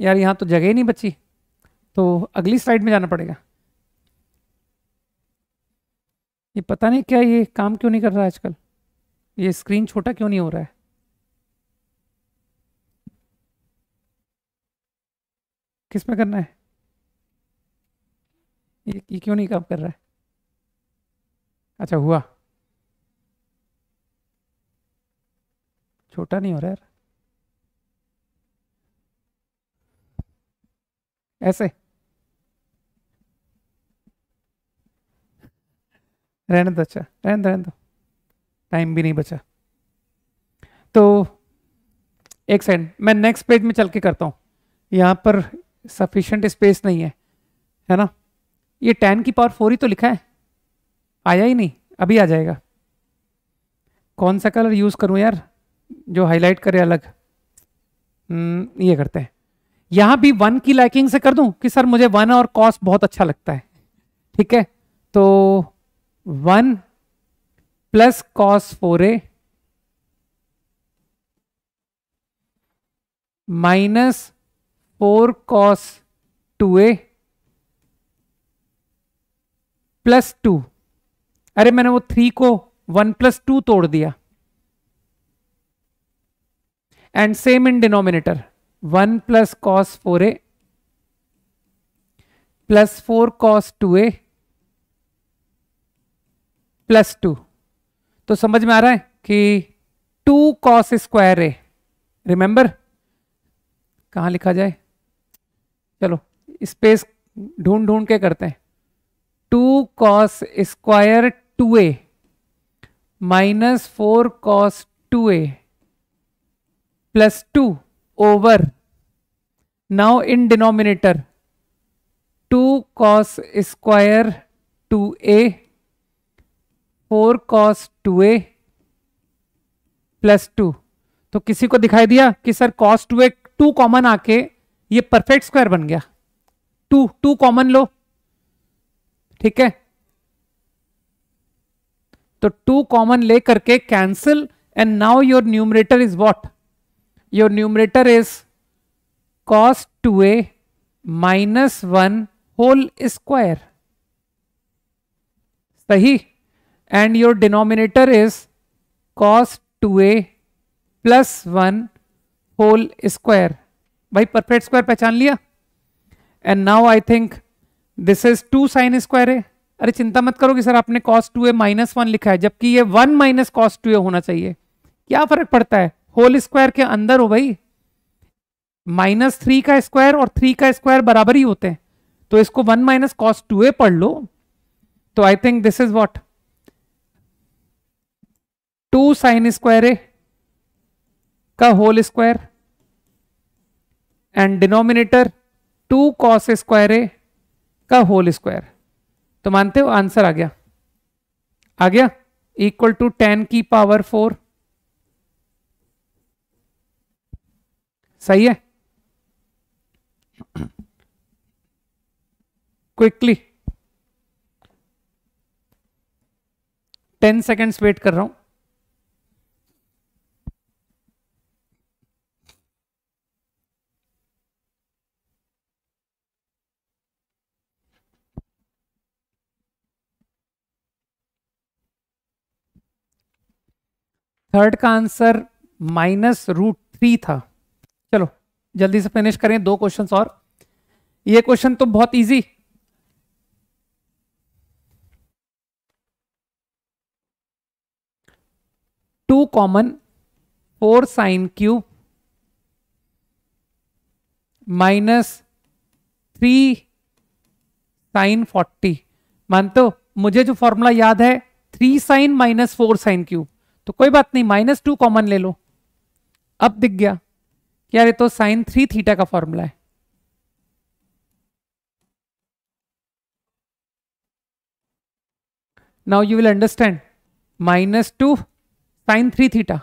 यार यहाँ तो जगह ही नहीं बची तो अगली स्लाइड में जाना पड़ेगा ये पता नहीं क्या ये काम क्यों नहीं कर रहा आजकल ये स्क्रीन छोटा क्यों नहीं हो रहा है किस में करना है ये, ये क्यों नहीं काम कर रहा है अच्छा हुआ छोटा नहीं हो रहा यार ऐसे रहने दो अच्छा रहने दो रहने दो टाइम भी नहीं बचा तो एक सेकेंड मैं नेक्स्ट पेज में चल के करता हूँ यहाँ पर सफिशेंट स्पेस नहीं है है ना ये टेन की पावर फोर ही तो लिखा है आया ही नहीं अभी आ जाएगा कौन सा कलर यूज़ करूं यार जो हाईलाइट करे अलग हम्म, ये करते हैं यहां भी वन की लाइकिंग से कर दूं कि सर मुझे वन और कॉस बहुत अच्छा लगता है ठीक है तो one plus cos four A minus four cos two A plus two अरे मैंने वो थ्री को वन प्लस टू तोड़ दिया and same in denominator one plus cos four A plus four cos two A plus two तो समझ में आ रहा है कि two cos square A remember कहां लिखा जाए चलो स्पेस ढूंढ ढूंढ के करते हैं two cos square two A minus four cos two A plus two over now in denominator two cos square two A four cos two A plus two तो किसी को दिखाई दिया कि sir cos two A two common आके ये perfect square बन गया टू टू कॉमन लो ठीक है तो टू कॉमन ले करके cancel and now your numerator is what your numerator is cos two A minus one whole square सही and your denominator is cos two A plus one whole square भाई perfect square पहचान लिया and now I think this is two sine square है अरे चिंता मत करो कि सर आपने cos two A minus one लिखा है जबकि ये one minus cos two A होना चाहिए क्या फर्क पड़ता है होल स्क्वायर के अंदर हो भाई माइनस थ्री का स्क्वायर और थ्री का स्क्वायर बराबर ही होते हैं तो इसको one minus cos two A पढ़ लो तो I think this is what two sine square A का whole square and denominator two cos square A का होल स्क्वायर तो मानते हो आंसर आ गया आ गया इक्वल टू टेन की पावर फोर सही है क्विकली टेन सेकेंड्स वेट कर रहा हूं थर्ड का आंसर माइनस रूट थ्री था चलो जल्दी से फिनिश करें दो क्वेश्चन और ये क्वेश्चन तो बहुत easy two common four sine cube minus three sine forty मानते हो मुझे जो फॉर्मूला याद है three sine minus four sine cube तो कोई बात नहीं माइनस टू कॉमन ले लो अब दिख गया यार ये तो साइन थ्री थीटा का फॉर्मूला है now you will understand minus two sine three theta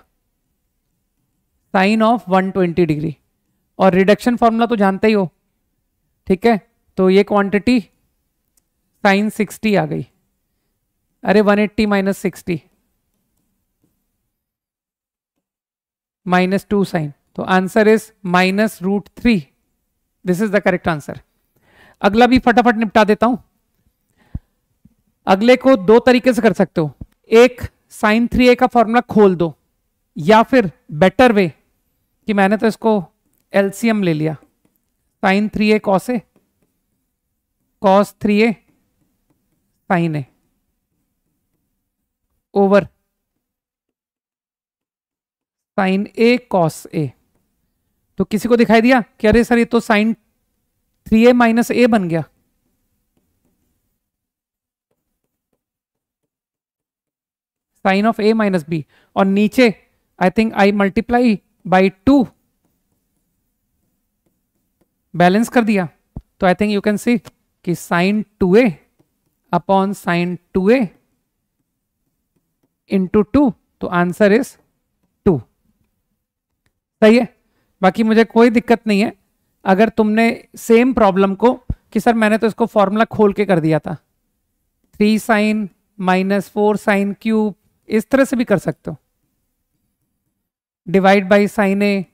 sine of one twenty degree और रिडक्शन फॉर्मूला तो जानते ही हो ठीक है तो ये क्वांटिटी साइन सिक्सटी आ गई अरे one eighty minus sixty minus two sine तो answer is minus root three this is the correct answer अगला भी फटाफट निपटा देता हूं अगले को दो तरीके से कर सकते हो एक साइन थ्री ए का फॉर्मूला खोल दो या फिर बेटर वे कि मैंने तो इसको एलसीएम ले लिया sine three A cos A cos three A sine A over sine A cos A तो किसी को दिखाई दिया कि अरे सर ये तो sine three A minus A बन गया sine of A minus B और नीचे I think I multiply by two balance कर दिया तो I think you can see कि sine two A upon sine two A into two तो answer is सही है बाकी मुझे कोई दिक्कत नहीं है अगर तुमने सेम प्रॉब्लम को कि सर मैंने तो इसको फॉर्मूला खोल के कर दिया था three sine minus four sine cube इस तरह से भी कर सकते हो divide by sine A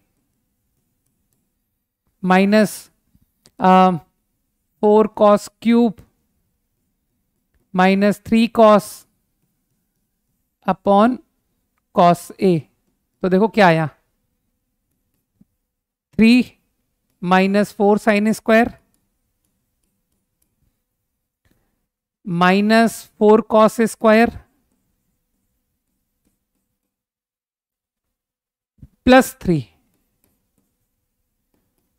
minus four cos cube minus three cos upon cos A तो देखो क्या आया three minus four sine square minus four cos square plus three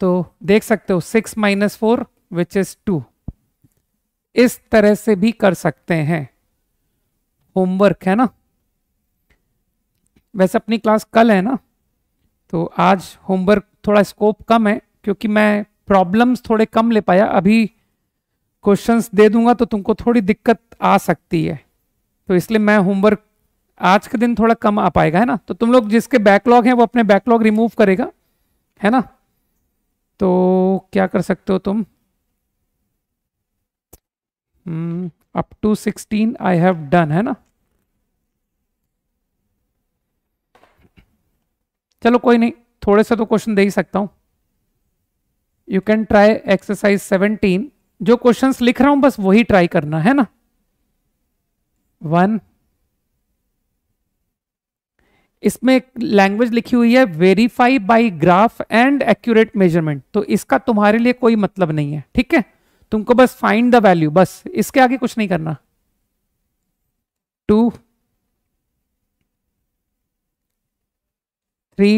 तो देख सकते हो six minus four which is two इस तरह से भी कर सकते हैं होमवर्क है ना वैसे अपनी क्लास कल है ना तो आज होमवर्क थोड़ा स्कोप कम है क्योंकि मैं प्रॉब्लम्स थोड़े कम ले पाया अभी क्वेश्चंस दे दूंगा तो तुमको थोड़ी दिक्कत आ सकती है तो इसलिए मैं होमवर्क आज के दिन थोड़ा कम आ पाएगा है ना तो तुम लोग जिसके बैकलॉग हैं वो अपने बैकलॉग रिमूव करेगा है ना तो क्या कर सकते हो तुम up to sixteen I have done है ना चलो कोई नहीं थोड़े से तो क्वेश्चन दे ही सकता हूं यू कैन ट्राई एक्सरसाइज 17 जो क्वेश्चंस लिख रहा हूं बस वही ट्राई करना है ना वन इसमें एक लैंग्वेज लिखी हुई है verify by graph and accurate measurement तो इसका तुम्हारे लिए कोई मतलब नहीं है ठीक है तुमको बस फाइंड द वैल्यू बस इसके आगे कुछ नहीं करना two three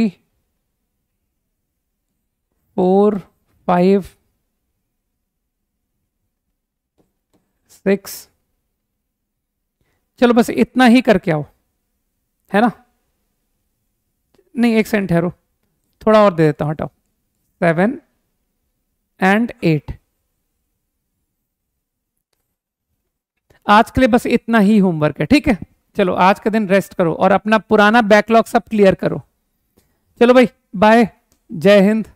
four five six चलो बस इतना ही करके आओ है ना नहीं एक सेकेंड ठहरो थोड़ा और दे देता हूं हटाओ सेवन एंड एट आज के लिए बस इतना ही होमवर्क है ठीक है चलो आज का दिन रेस्ट करो और अपना पुराना बैकलॉग सब क्लियर करो चलो भाई बाय जय हिंद